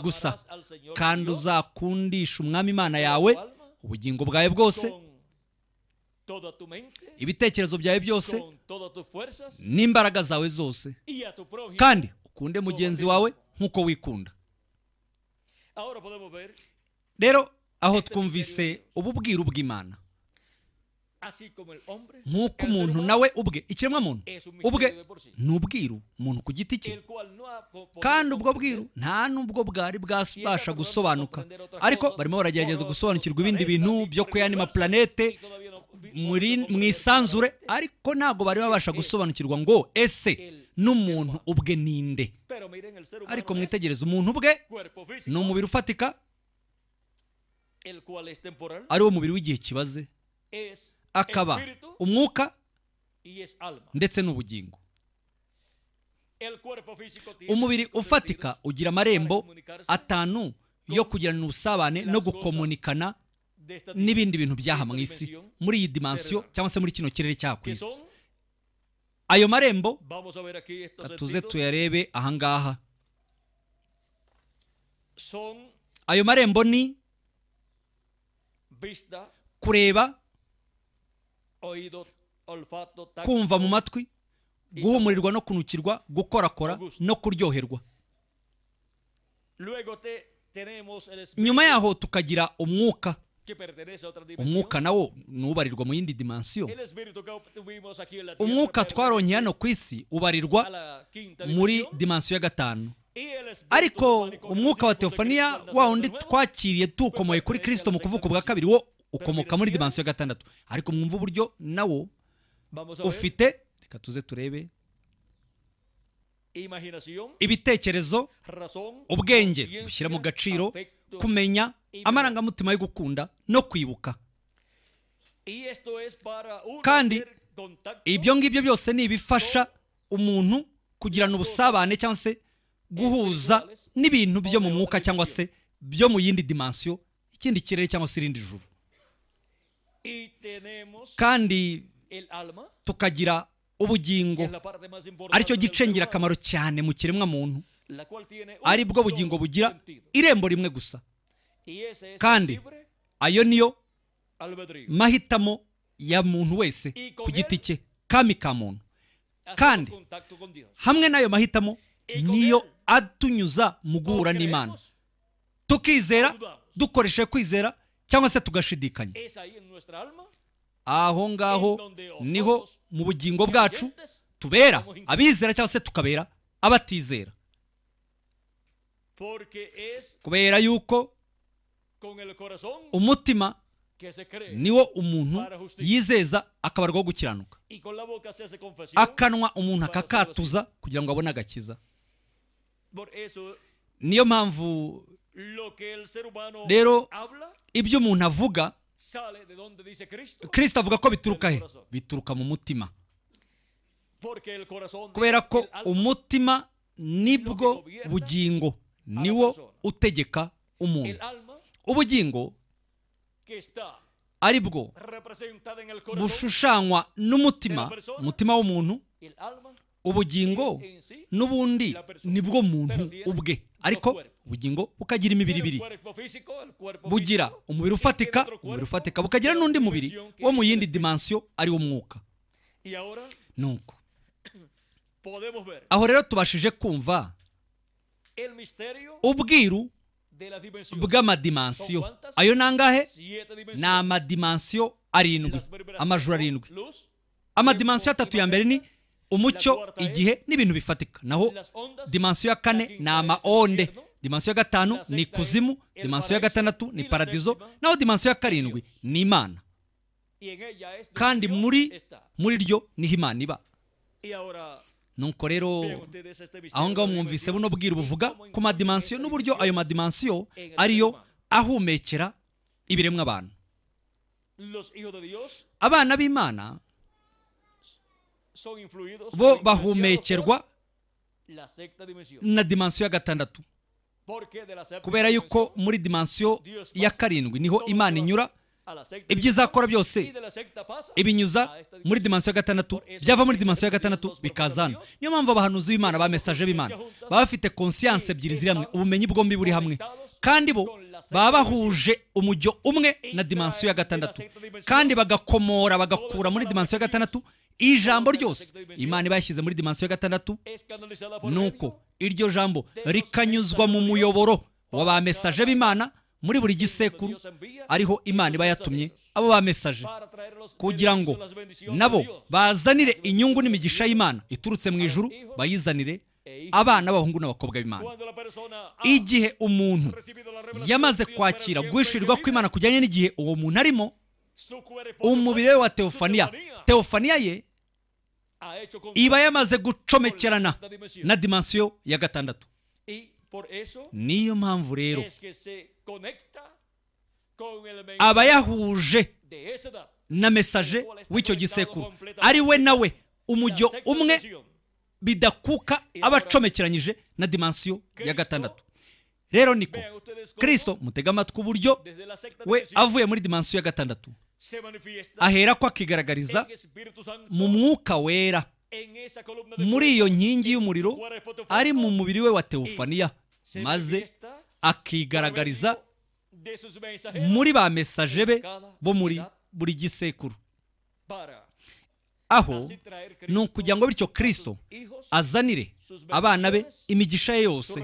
gusa kandi uzakundisha umwami imana yawe ubugingo bwawe bwose ibitekerezo byawe byose n'imbaraga zawe zose kandi ukunde mugenzi wawe nk'uko wikunda rero aho twumvise ububwiru bw'imana nk'uko umuntu nawe ubwe ikiremwamuntu ubwe ni ubwiru umuntu ku giti cye kandi ubwo bwiru nta n'ubwo bwari bwabasha gusobanuka ariko barimo baragerageza gusobanukirwa ibindi bintu byo ku yandi mapulanete mu isanzure ariko ntabwo bari babasha gusobanukirwa ngo ese n'umuntu ubwe ninde ariko mwitegereze umuntu ubwe ni umubiri ufatika ari wo mubiri w'igihe kibaze akaba umwuka ndetse n'ubugingo umubiri ufatika ugira amarembo atanu yo kugirana ubusabane no gukomunikana n'ibindi bintu byaha mu isi muri iyi dimansiyo cyangwa se muri kino kirere cya ku isi ayo marembo
tuze tuyarebe
ahangaha ayo marembo ni kureba kumva mu matwi guhumurirwa no kunukirwa gukorakora no kuryoherwa nyuma yaho tukagira umwuka umwuka nawo ntubarirwa mu yindi dimansiyo umwuka twaronye hano ku isi ubarirwa muri dimansiyo ya gatanu ariko umwuka wa teofaniya wundi twakiriye tuwukomoye kuri kirisito mu kuvuka ubwa kabiri wo ukomoka muri dimansiyo ya gatandatu ariko mwumva uburyo nawo ufite reka tuze turebe ibitekerezo ubwenge bushyira mu gaciro kumenya amarangamutima yo gukunda no kwibuka kandi ibyo ngibyo byose ni ibifasha umuntu kugirana ubusabane cyangwa se guhuza n'ibintu byo mu mwuka cyangwa se byo mu yindi dimansiyo ikindi kirere cyangwa se irindi juru kandi tukagira ubugingo aricyo gice ngirakamaro cyane mu kiremwa muntu ari bwo bugingo bugira irembo rimwe gusa kandi ayo niyo mahitamo ya muntu wese ku giti cye kami ka muntu kandi hamwe n'ayo mahitamo niyo atunyuza mu guhura n'imana tukizera dukoresheje kwizera cyangwa se tugashidikanya aho ngaho niho mu bugingo bwacu tubera abizera cyangwa se tukabera abatizera kubera yuko umutima niwo umuntu yizeza akabarwaho gukiranuka akanwa umuntu akakatuza kugira ngo abone agakiza niyo mpamvu rero ibyo umuntu avuga kirisito avuga ko bituruka he bituruka mu mutima kubera ko umutima nibwo bugingo niwo utegeka umuntu ubugingo ari bwo bushushanywa n'umutima umutima w'umuntu ubugingo n'ubundi ni bwo muntu ubwe ariko ubugingo bukagira imibiri ibiri bugira umubiri ufatika umubiri ufatika bukagira n'undi mubiri wo mu yindi dimansiyo ari umwuka nuko aho rero tubashije kumva ubwiru bw'amadimansiyo ayo ni angahe ni amadimansiyo arindwi amajoro arindwi amadimansiyo atatu ya mbere ni umucyo igihe n'ibintu bifatika naho dimansiyo ya kane ni amaonde dimansiyo ya gatanu ni kuzimu dimansiyo ya gatandatu ni paradizo naho dimansiyo ya karindwi ni imana
kandi muri
muri ryo niho imana iba nuko rero aho ngaho mwumvise buno bwira buvuga ku madimansiyo n'uburyo ayo madimansiyo ariyo ahumekera ibiremwa abantu abana b'imana
bo bahumekerwa na
dimansiyo ya gatandatu
kubera yuko
muri dimansiyo ya karindwi niho imana inyura
ibyo izakora byose ibinyuza
muri dimansiyo ya gatandatu byava muri dimansiyo ya gatandatu bikaza hano niyo mpamvu abahanuzi b'imana ba mesaje b'imana baba bafite konsiyanse ebyiri ziri hamwe ubumenyi bwombi buri hamwe kandi bo baba bahuje umujyo umwe na dimansiyo ya gatandatu kandi bagakomora bagakura muri dimansiyo ya gatandatu ijambo ryose imana ibashyize muri dimansiyo ya gatandatu nuko iryo jambo rikanyuzwa mu muyoboro w'abamesaje b'imana muri buri gisekuru ariho imana iba yatumye abo bamesaje kugira ngo nabo bazanire inyungu n'imigisha y'imana iturutse mu ijuru bayizanire abana b'abahungu n'abakobwa b'imana igihe umuntu yamaze kwakira guhishurirwa kw'imana kujyanye n'igihe uwo muntu arimo umubiri we wa teofaniya teofaniya ye iba yamaze gucomekerana na dimansiyo ya gatandatu niyo mpamvu rero aba yahuje na mesaje w'icyo gisekuru ari we nawe umujyo umwe bidakuka abacomekeranyije na dimansiyo ya gatandatu rero niko kirisito mutega amatwi uburyo we avuye muri dimansiyo ya gatandatu ahera akigaragariza mu mwuka wera muri iyo nkingi y'umuriro ari mu mubiri we wa teofaniya e. maze akigaragariza
muri ba mesaje be bo muri
buri gisekuru aho ni ukugira ngo bityo kirisito azanire abana be imigisha ye yose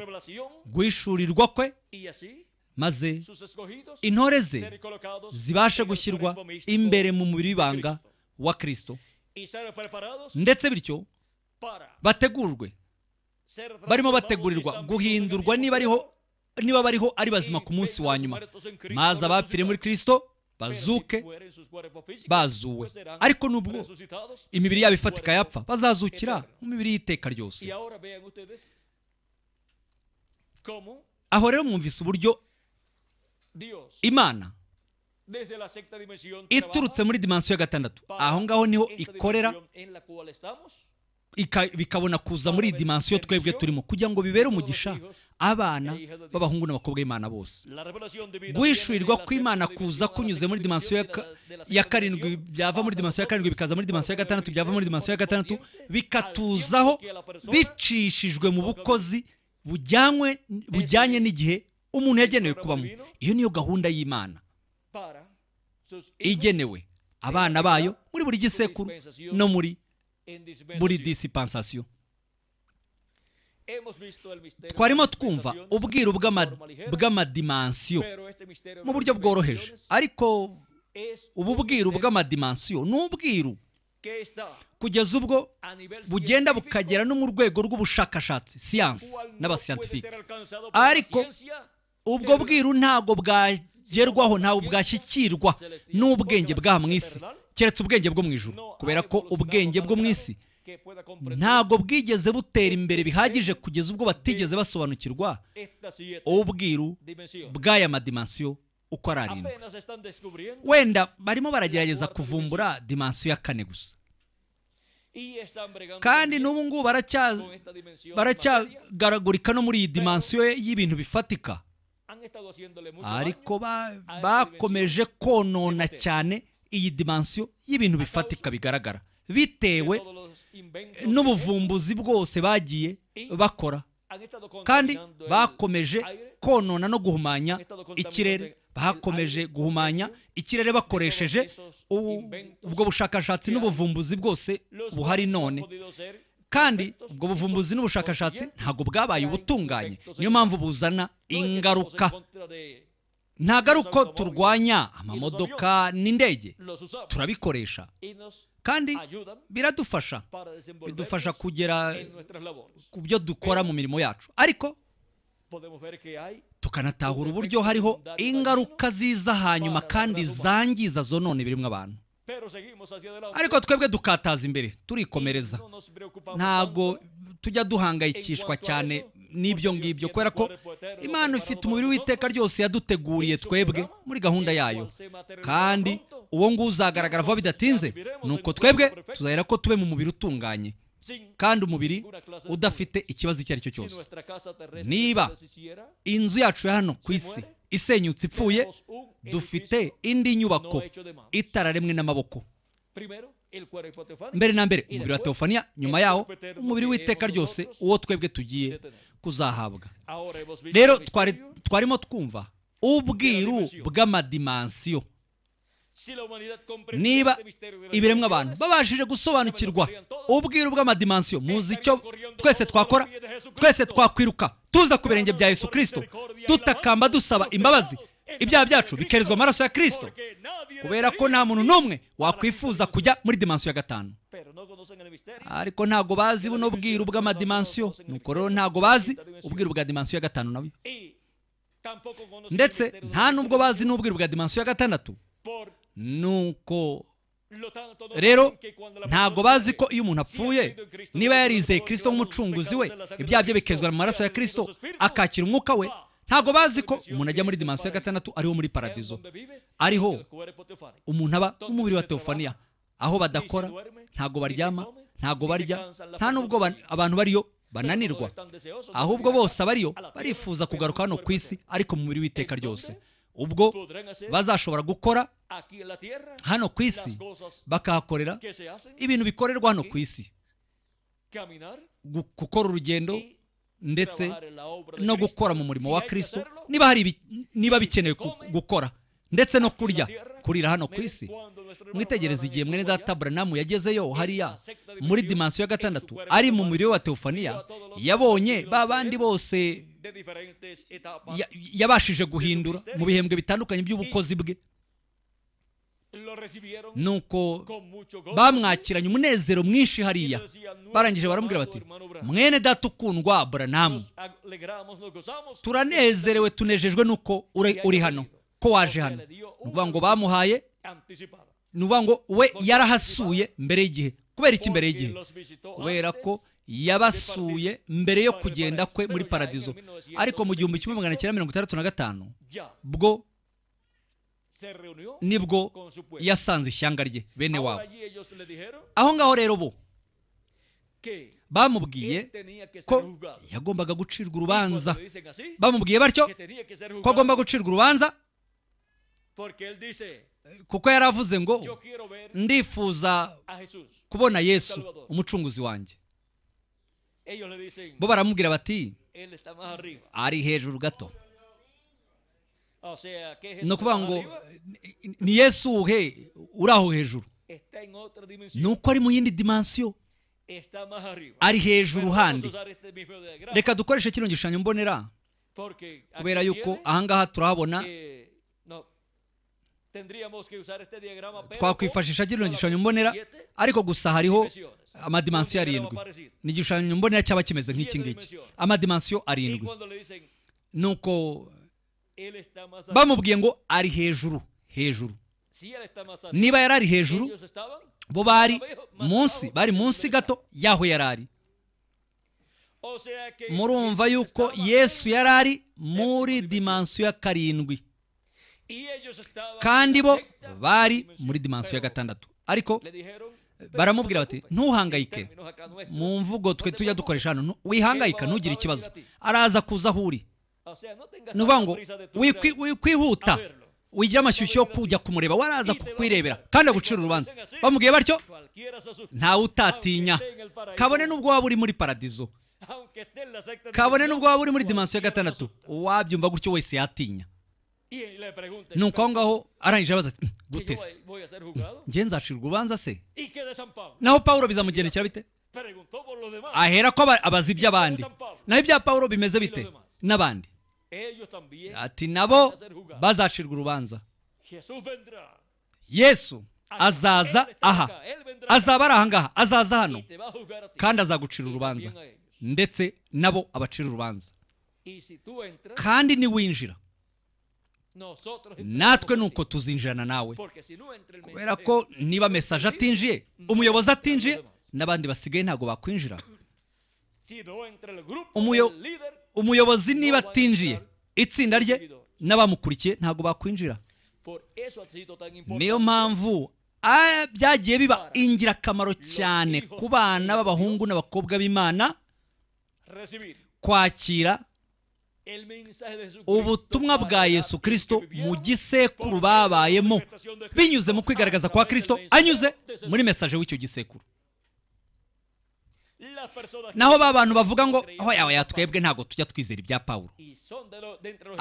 guhishurirwa kwe
maze intore ze zibasha gushyirwa imbere mu
mubiri w'ibanga wa kirisito ndetse bityo bategurwe barimo bategurirwa guhindurwa niba ariho niba bariho ari bazima ku munsi wa nyuma maze abapfire muri kirisito bazuke bazuwe ariko nubwo imibiri yabo ifatika yapfa bazazukira mu mibiri y'iteka ryose aho rero mwumvise uburyo imana
iturutse muri
dimansiyo ya gatandatu aho ngaho niho ikorera bikabona kuza muri iyi dimansiyo twebwe turimo kugira ngo bibere umugisha abana e b'abahungu n'abakobwa b'imana bose
guhishurirwa
Imana kuza kunyuze muri dimansiyo ya karindwi byava muri dimansiyo ya karindwi bikaza muri dimansiyo ya gatandatu byava muri dimansiyo ya gatandatu bikatuzaho bicishijwe mu bukozi bujyanye n'igihe umuntu yagenewe kubamo iyo niyo gahunda y'imana igenewe abana bayo muri buri gisekuru no muri buri disipansasiyo twarimo twumva ubwiru bw'amadimansiyo mu buryo bworoheje ariko ubu bwiru bw'amadimansiyo ni ubwiru kugeza ubwo bugenda bukagera no mu rwego rw'ubushakashatsi siyansi n'abasiyantifike ariko ubwo bwiru ntabwo bwagerwaho ntabwo bwashyikirwa n'ubwenge bwa mu isi keretse ubwenge bwo mu ijuru kubera ko ubwenge bwo mu isi ntabwo bwigeze butera imbere bihagije kugeza ubwo batigeze basobanukirwa ubwiru bw'aya madimansiyo uko ari arindwi wenda barimo baragerageza kuvumbura dimansiyo ya kane gusa kandi n'ubu ngubu baracyagagurika no muri iyi dimansiyo y'ibintu bifatika ariko bakomeje konona cyane iyi dimansiyo y'ibintu bifatika bigaragara bitewe n'ubuvumbuzi bwose bagiye bakora kandi bakomeje konona no guhumanya ikirere bakomeje guhumanya ikirere bakoresheje ubwo bushakashatsi n'ubuvumbuzi bwose buhari none kandi ubwo buvumbuzi n'ubushakashatsi ntabwo bwabaye ubutunganye niyo mpamvu buzana ingaruka ntabwo ari uko turwanya amamodoka n'indege turabikoresha kandi biradufasha bidufasha kugera ku byo dukora mu mirimo yacu ariko tukanatahura uburyo hariho ingaruka ziza hanyuma kandi zangiza zonone birimo abantu ariko twebwe dukataza imbere turikomereza ntago tujya duhangayikishwa cyane n'ibyo ngibyo kubera ko imana ifite umubiri w'iteka ryose yaduteguriye twebwe muri gahunda yayo kandi uwo nguwo uzagaragara vuba bidatinze ni uko twebwe tuzahera ko tube mu mubiri utunganye kandi umubiri udafite ikibazo icyo ari cyo cyose niba inzu yacu ya hano ku isi isenyutse ipfuye dufite indi nyubako itararemwe n'amaboko mbere na mbere umubiri wa teofaniya nyuma yaho umubiri w'iteka ryose uwo twebwe tugiye kuzahabwa rero twarimo twumva ubwiru bw'amadimansiyo niba ibiremwa abantu babashije gusobanukirwa ubwiru bw'amadimansiyo muzi icyo twese twakora twese twakwiruka tuza ku birenge bya yesu kirisito dutakamba dusaba imbabazi ibyaha byacu bikerezwa amaraso ya kirisito kubera ko nta muntu n'umwe wakwifuza kujya muri dimansiyo ya gatanu ariko ntabwo bazi buno bwiru bw'amadimansiyo nuko rero ntabwo bazi ubwiru bwa dimansiyo ya gatanu nabyo ndetse nta nubwo bazi n'ubwiru bwa dimansiyo ya gatandatu nuko rero ntabwo bazi ko iyo umuntu apfuye niba yarizeye kirisito nk'umucunguzi we ibyaha bye bikezwa mu maraso ya kirisito akakira umwuka we ntabwo bazi ko umuntu ajya muri dimansiyo ya gatandatu ariho muri paradizo ariho umuntu aba n'umubiri wa teofaniya aho badakora ntabwo baryama ntabwo barya nta n'ubwo abantu bariyo bananirwa ahubwo bose abariyo barifuza kugaruka hano ku isi ariko mu mubiri w'iteka ryose ubwo bazashobora gukora
hano ku isi bakahakorera ibintu
bikorerwa hano ku isi gukora urugendo ndetse no gukora mu murimo wa Kristo niba hari niba bikenewe gukora ndetse no kurya kurira hano ku isi mwitegereze igihe mwene data buranamu yagezeyo hariya muri dimansiyo ya gatandatu ari mu mubiri wa teofaniya yabonye ba bandi bose yabashije guhindura mu bihembwe bitandukanye by'ubukozi bwe nuko bamwakiranye umunezero mwinshi hariya barangije baramubwira bati mwene data ukundwa buranamu turanezerewe tunejejwe nuko uri hano ko waje hano ni ukuvuga ngo bamuhaye ni ukuvuga ngo we yarahasuye mbere y'igihe kubera iki mbere y'igihe kubera ko yabasuye mbere yo kugenda kwe muri paradizo ariko mu gihumbi kimwe magana cyenda mirongo itandatu na gatanu bwo nibwo yasanze ishyanga rye bene wabo aho ngaho rero bo bamubwiye ko yagombaga gucirwa urubanza bamubwiye batyo ko agomba gucirwa urubanza kuko yaravuze ngo ndifuza kubona yesu umucunguzi wanjye
bo baramubwira bati
ari hejuru gato ni ukuvuga ngo ni yesu uhe uri aho hejuru ni uko ari mu yindi dimansiyo ari hejuru handi reka dukoreshe kino gishushanyo mbonera
kubera yuko
ahangaha turahabona twakwifashisha kino gishushanyo mbonera ariko gusa hariho amadimansiyo arindwi ni igishushanyo mbonera cyaba kimeze nk'iki ngiki amadimansiyo arindwi ni uko bamubwiye ngo ari hejuru hejuru niba yari ari hejuru bo bari munsi bari munsi gato y'aho yari ari murumva yuko yesu yari ari muri dimansiyo ya karindwi kandi bo bari muri dimansiyo ya gatandatu ariko baramubwira bati ntuhangayike mu mvugo twe tujya dukoresha hano wihangayika ntugire ikibazo araza kuza aho uri ni ukuvuga ngo wikwihuta wigira amashyushyu yo kujya kumureba waraza kukwirebera kandi agucira urubanza bamubwiye batyo ntawe utatinya kabone n'ubwo waba uri muri paradizo kabone n'ubwo waba uri muri dimansiyo ya gatandatu uwabyumva gutyo wese yatinya Y le pregunte. Nuko aho ngaho arangije gute se nzacirwa urubanza se naho pawuro bizamugendekera bite ahera ko abazi iby'abandi naho ibya pawuro bimeze bite n'abandi ati nabo bazacirwa urubanza yesu azaza aha azaba ari ahangaha azaza hano kandi azagucira urubanza ndetse nabo abacira urubanza kandi niwinjira natwe nuko tuzinjirana nawe
kubera ko
niba mesaje atinjiye mm-hmm. umuyobozi atinjiye n'abandi basigaye ntabwo bakwinjira umuyobozi niba atinjiye itsinda rye n'abamukurikiye ntabwo bakwinjira niyo mpamvu byagiye biba ingirakamaro cyane ku bana b'abahungu n'abakobwa b'imana kwakira ubutumwa bwa yesu Kristo mu gisekuru babayemo binyuze mu kwigaragaza kwa Kristo anyuze muri mesaje w'icyo gisekuru naho ba bantu bavuga ngo aho yawe yatwebwe ntabwo tujya twizera ibya pawuro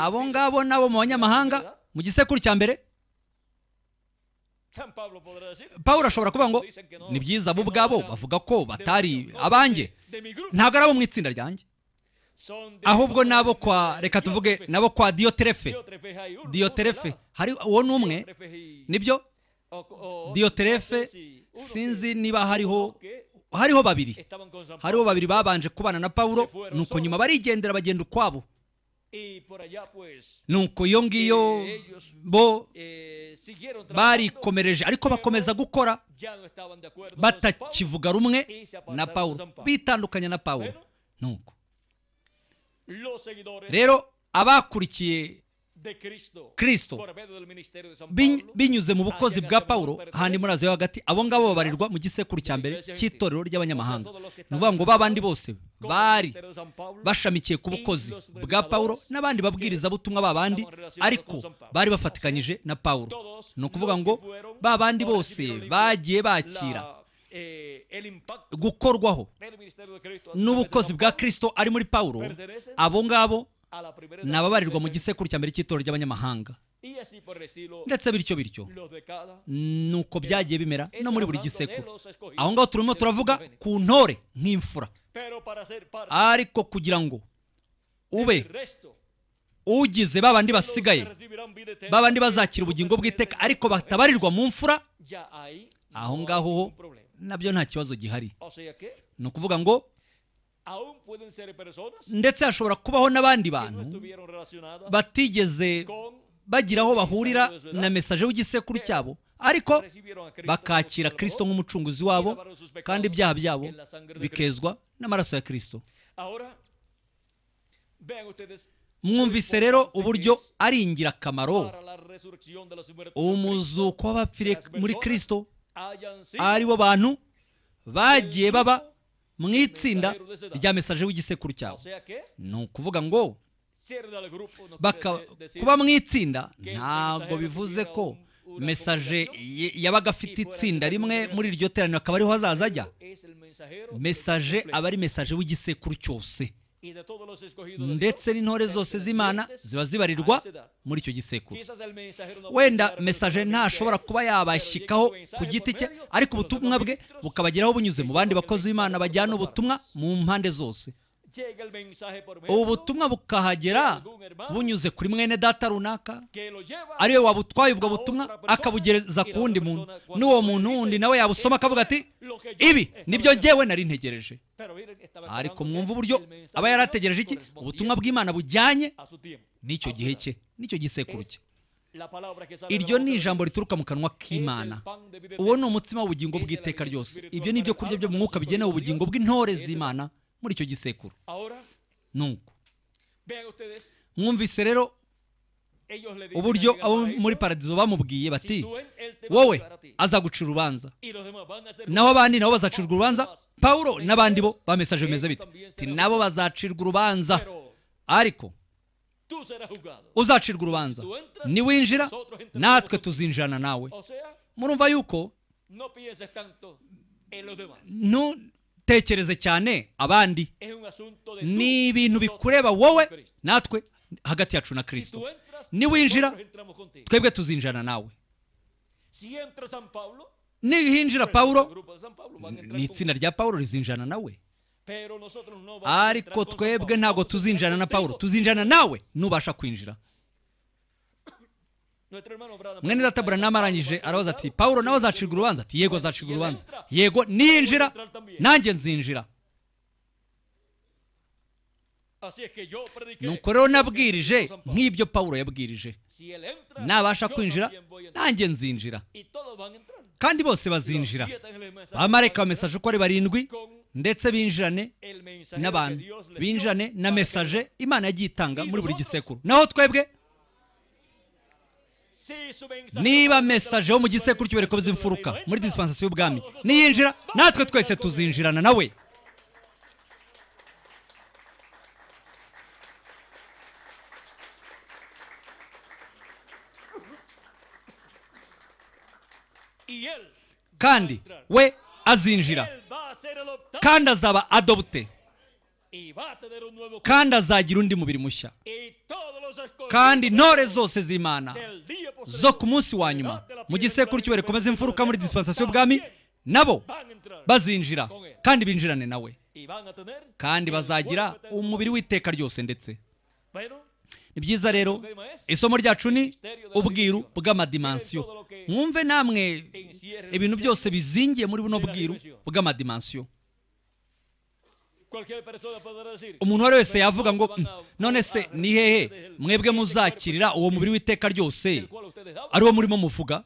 abo ngabo nabo mu banyamahanga mu gisekuru cya mbere pawuro ashobora kuvuga ngo ni byiza bo ubwabo bavuga ko batari abanjye ntabwo ari abo mu itsinda ryanjye ahubwo n'abo kwa reka tuvuge nabo kwa diyoterefe diyoterefe hari uwo umwe nibyo diyoterefe sinzi niba hariho hariho babiri hariho babiri babanje kubana na paul nuko nyuma barigendera bagenda ukwabo nuko iyo ngiyo eh, bo eh, barikomereje ariko bakomeza gukora batakivuga rumwe na paul bitandukanye na paul nuko rero abakurikiye Kristo binyuze mu bukozi bwa paul handi muri aziya hagati abo ngabo babarirwa mu gisekuru cya mbere cy'itorero ry'abanyamahanga ni ukuvuga ngo babandi bose bari bashamikiye ku bukozi bwa paul n'abandi babwiriza butumwa babandi ariko bari bafatikanyije na paul ni ukuvuga ngo babandi bose bagiye bakira eh, gukorwaho n'ubukozi bwa kirisito ari muri pawulo abo ngabo nababarirwa mu gisekuru cya mbere cy'itorero ry'abanyamahanga
ndetse bityo bityo
ni uko byagiye bimera no muri buri gisekuru aho ngaho turimo turavuga ku ntore nk'imfura ariko kugira ngo ube ugize babandi basigaye babandi bazakira ubugingo bw'iteka ariko batabarirwa mu mfura aho ngaho nabyo nta kibazo gihari ni ukuvuga ngo ndetse hashobora kubaho n'abandi bantu batigeze bagiraho bahurira na mesaje w'igisekuru cyabo ariko bakakira kirisito nk'umucunguzi wabo
kandi ibyaha byabo bikezwa
n'amaraso ya kirisito mwumvise rero uburyo ari ingirakamaro umuzuko w'abapfire muri kirisito aribo bantu bagiye baba mu itsinda rya mesaje w'igisekuru cyawe ni ukuvuga ngo kuba mu itsinda ntabwo bivuze ko mesaje yabaga afite itsinda rimwe muri iryo teraniro akaba ariho hazaza ajya mesaje aba ari mesaje w'igisekuru cyose ndetse n'intore zose z'imana ziba zibarirwa muri icyo gisekuru wenda mesaje ntashobora kuba yabashyikaho ku giti cye ariko ubutumwa bwe bukabageraho bunyuze mu bandi bakozi b'imana bajyana ubutumwa mu mpande zose
ubu butumwa
bukahagera bunyuze kuri mwene data runaka ariwe wabutwaye ubwo butumwa akabugereza ku wundi muntu n'uwo muntu wundi nawe yabusoma akavuga ati ibi nibyo ngewe nari ntegereje ariko mwumva uburyo aba yarategereje iki ubutumwa bw'imana bujyanye n'icyo gihe cye n'icyo gisekuru cye iryo ni ijambo rituruka mu kanwa k'imana uwo ni umutsima w'ubugingo bw'iteka ryose ibyo ni ibyo kurya byo mwuka bigenewe ubugingo bw'intore z'imana muri icyo gisekuru nuko mwumvise rero uburyo abo muri paradizo bamubwiye bati wowe aza guca urubanza nabo abandi nabo bazacirwa urubanza paul n'abandi bo bamesaje bimeze biti nabo bazacirwa urubanza ariko uzacirwa urubanza niwinjira natwe tuzinjana nawe murumva yuko tekereze cyane abandi ni ibintu bikureba wowe natwe hagati yacu na kirisito niwinjira twebwe tuzinjana nawe nihinjira pawuro ni itsinda rya pawuro rizinjana nawe ariko twebwe ntabwo tuzinjana na pawuro tuzinjana nawe nubasha kwinjira mwene data buranamarangije arabaza ati paul nawe azacirwa urubanza ati yego azacirwa urubanza yego ninjira nanjye nzinjira nuko rero nabwirije nk'ibyo paul yabwirije nabasha kwinjira nanjye nzinjira kandi bose bazinjira bamareka wa mesaje uko ari barindwi ndetse binjirane n'abantu binjirane na mesaje imana yagiye itanga muri buri gisekuru naho twebwe niba mesaje wo mu gisekuru cy'ubereko zimfuruka muri disipansasiyo y'ubwami niyinjira natwe twese tuzinjirana nawe e kandi we azinjira kandi azaba adobute kandi azagira undi mubiri mushya kandi intore zose z'imana zo ku munsi wa nyuma mu gisekuru cy'iwe rikomeza imfuruka muri disipansasiyo y'ubwami nabo bazinjira kandi binjirane nawe kandi bazagira umubiri w'iteka ryose ndetse ni byiza rero isomo ryacu ni ubwiru bw'amadimansiyo mwumve namwe ibintu byose bizingiye muri buno bwiru bw'amadimansiyo umuntu wari wese yavuga ngo mm, none se ni hehe mwebwe muzakirira uwo mubiri w'iteka ryose ariwo murimo muvuga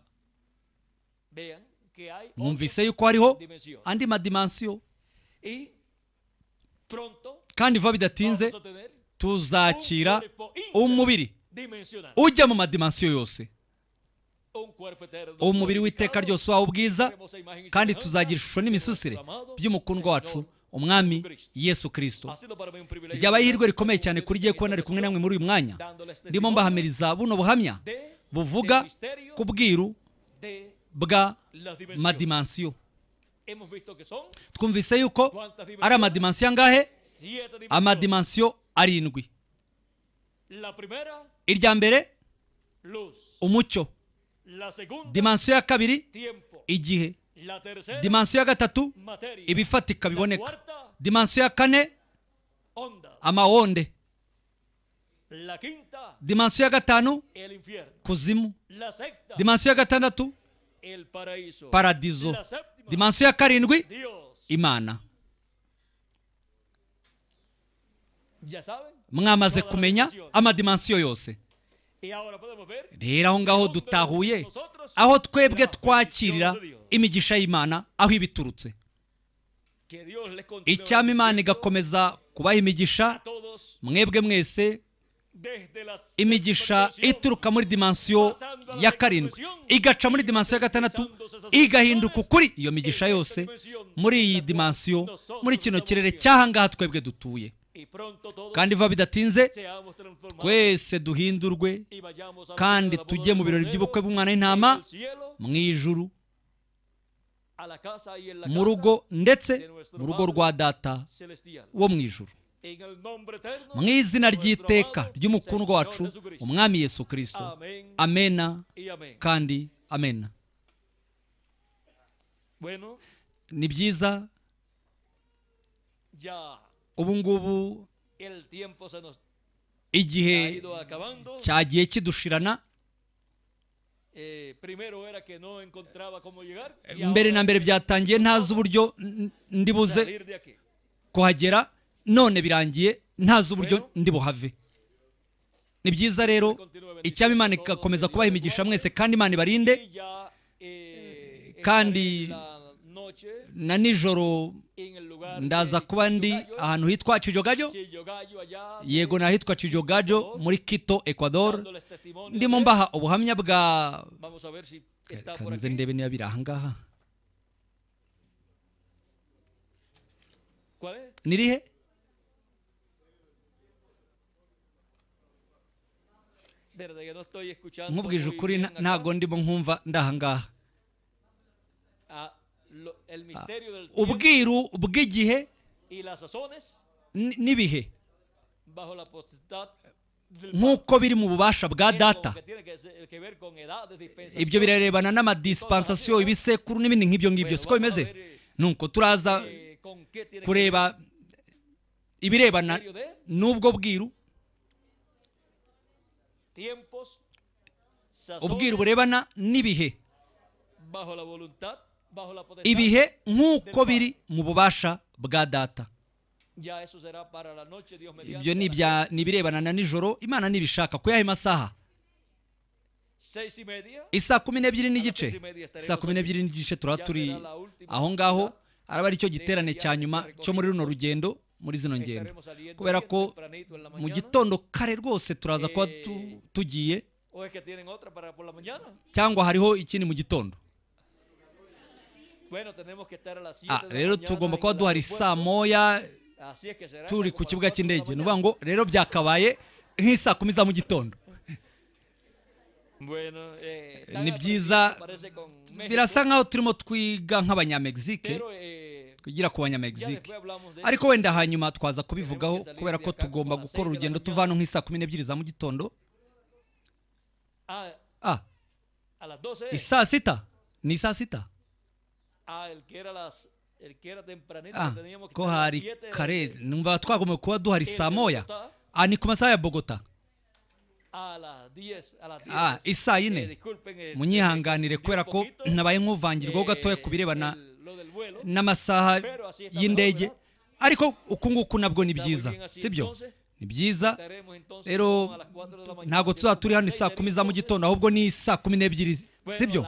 mwumvise yuko hariho andi madimansiyo kandi vuba bidatinze tuzakira umubiri ujya mu madimansiyo yose umubiri w'iteka ryose waba ubwiza kandi tuzagira ishusho n'imisusire by'umukundwa wacu umwami yesu kirisito ryaba hirwe rikomeye cyane kuri gihe kubona ari kumwe namwe muri uyu mwanya ndimo mbahamiriza buno buhamya buvuga ku bwiru bwa madimansiyo
twumvise yuko ari amadimansiyo angahe
amadimansiyo arindwi irya mbere umucyo
dimansiyo ya kabiri igihe
dimansiyo ya gatatu ibifatika biboneka dimansiyo ya kane amawonde dimansiyo ya gatanu kuzimu dimansiyo ya gatandatu paradizo dimansiyo ya karindwi imana mwamaze kumenya amadimansiyo yose rero aho ngaho dutahuye aho twebwe twakirira imigisha y'imana aho ibiturutse icyama imana igakomeza kubaha imigisha mwebwe mwese imigisha ituruka muri dimansiyo ya karindwi igaca muri dimansiyo ya gatandatu igahinduka ukuri iyo migisha yose muri iyi dimansiyo muri kino kirere cy'ahangaha twebwe dutuye kandi vuba bidatinze twese duhindurwe kandi tujye mu birori by'ubukwe bw'umwana w'intama mu ijuru mu rugo ndetse mu rugo rwa data wo mu ijuru mu izina ry'iteka ry'umukundwa wacu umwami Yesu kirisito amena kandi amena ni byiza ubu ngubu igihe cyagiye kidushirana eh, eh, mbere na mbere byatangiye ntazi uburyo ndibuze kuhagera none birangiye ntazi uburyo ndibuhave ni byiza rero icyaba imana igakomeza kubaha imigisha mwese kandi imana ibarinde eh, kandi na nijoro ndaza kuba ndi ahantu hitwa kijogajo yego ni ahitwa kijogajo muri kito ecuador ndimo mbaha ubuhamya bwa kanze ndebe niba biri ahangaha nirihe
nkubwije ukuri ntago
ndimo nkumva ndahangaha ubwiru bw'igihe n'ibihe nk'uko biri mu bubasha bwa data ibyo birarebana n'amadispensasiyo ibisekuru n'ibindi nk'ibyo ngibyo siko bimeze eh, nuko turaza eh, kureba ibirebana n'ubwo bwiru
ubwiru burebana n'ibihe ibihe nk'uko biri
mu bubasha bwa data ibyo ni ibirebana na nijoro imana ntibishaka ku yahe masaha isaa kumi n'ebyiri n'igice saa kumi n'ebyiri n'igice turaba turi aho ngaho araba aricyo giterane cya nyuma cyo muri runo rugendo muri zino ngendo kubera ko mu gitondo kare rwose turaza kuba eh, tugiye cyangwa hariho ikindi mu gitondo
ah, rero tugomba kuba duhari saa moya turi ku kibuga
cy'indege ni ngo rero byakabaye nk'isaa kumi za mu gitondo
ni byiza birasa nkaho
turimo twiga nk'abanyamegizike twigira ku banyamegizike ariko wenda hanyuma twaza kubivugaho kubera ko tugomba gukora urugendo tuvana nk'isaa kumi n'ebyiri za mu gitondo ah, ah. isaa sita ni isaa sita
Ah, ele que era las ele que era tempranito, ah, teníamos que correr, correr,
não vai tocar como eu do Harisamoia. A gente começava em Bogotá. Ah, isa yine munyihanganire kwera ko nabaye nk'uvangerwaho gatoya ku birebana n'amasaha y'indege ariko uku nguku nabwo ni byiza sibyo ah, eh, eh, eh, ni byiza rero ntabwo tuzaba turi hano saa kumi za mu gitondo ahubwo ni saa kumi n'ebyiri sibyo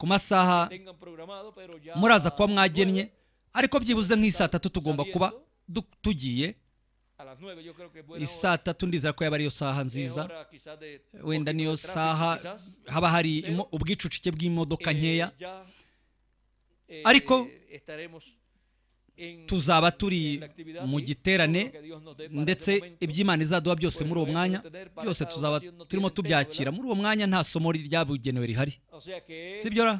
ku masaha muraza kuba mwagennye ariko byibuze nk'isaa tatu tugomba kuba tugiye isaa tatu ndizera ko yaba ariyo saha nziza wenda niyo saha haba hari ubwicucike bw'imodoka eh, nkeya eh, ariko
tuzaba turi mu
giterane ndetse iby'imana izaduha byose muri uwo mwanya byose tuzaba turimo tubyakira muri uwo mwanya nta somo ryabugenewe rihari sibyo ra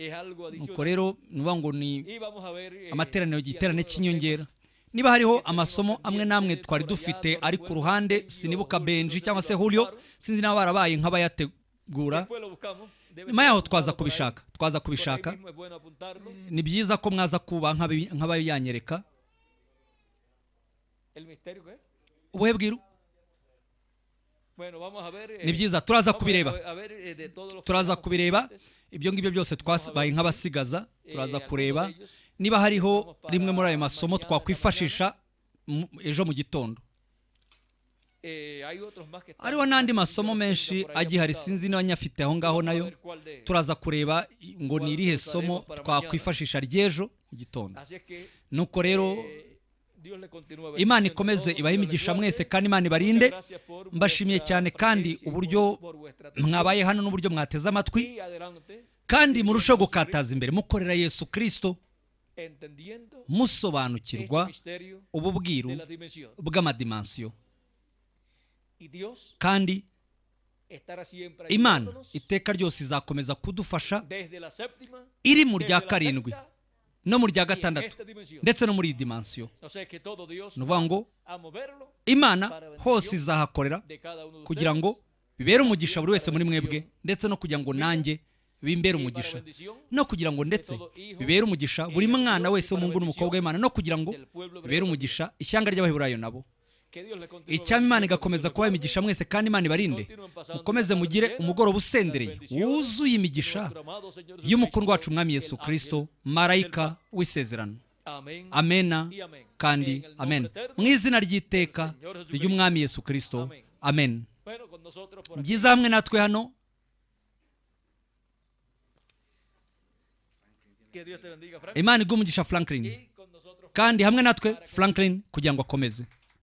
eh, nuko rero nuba ngo ni eh, amateraniro giterane cy'inyongera niba hariho amasomo amwe n'amwe twari dufite ari ku ruhande sinibuka benji cyangwa se huryo sinzi niba nk'abayategura nyuma yaho twaza kubishaka twaza kubishaka ni byiza ko mwaza kuba nk'abayanyereka ubuhe bwiru
eh,
ni byiza turaza kubireba eh, turaza kubireba ibyo ngibyo byose twabaye nk'abasigaza eh, turaza kureba niba hariho rimwe muri ayo masomo twakwifashisha ejo mu gitondo
Eh, ariwo n'andi
masomo menshi hari sinzi nyafite aho ngaho nayo turaza kureba ngo ni irihe somo twakwifashisha ry'ejo mu gitondo nuko rero eh, imana ikomeze ibahe imigisha mwese kandi imana ibarinde mbashimiye cyane kandi uburyo mwabaye hano n'uburyo mwateze amatwi kandi murusheho gukataza imbere mukorera yesu kirisito musobanukirwa ububwiru bw'amadimansiyo kandi imana iteka ryose izakomeza kudufasha iri mu rya karindwi no mu rya gatandatu ndetse no muri iyi dimansiyo
ni
ukuvuga ngo imana hose izahakorera kugira ngo bibere umugisha buri wese muri mwebwe ndetse no kugira ngo nanjye bimbere umugisha no kugira ngo ndetse bibere umugisha buri mwana wese w'umuhungu n'umukobwa w'imana no kugira ngo bibere umugisha ishyanga ry'abaheburayo nabo iyi cyamimana igakomeza kuba imigisha mwese kandi imana ibarinde mukomeze mugire umugoroba usendereye wuzuye imigisha y'umukundwa wacu umwami Yesu kirisito marayika w'isezerano amena kandi amen mu izina ry'iteka ry'umwami Yesu kirisito amen byiza hamwe natwe hano imana umugisha franklin kandi hamwe natwe franklin kugira ngo akomeze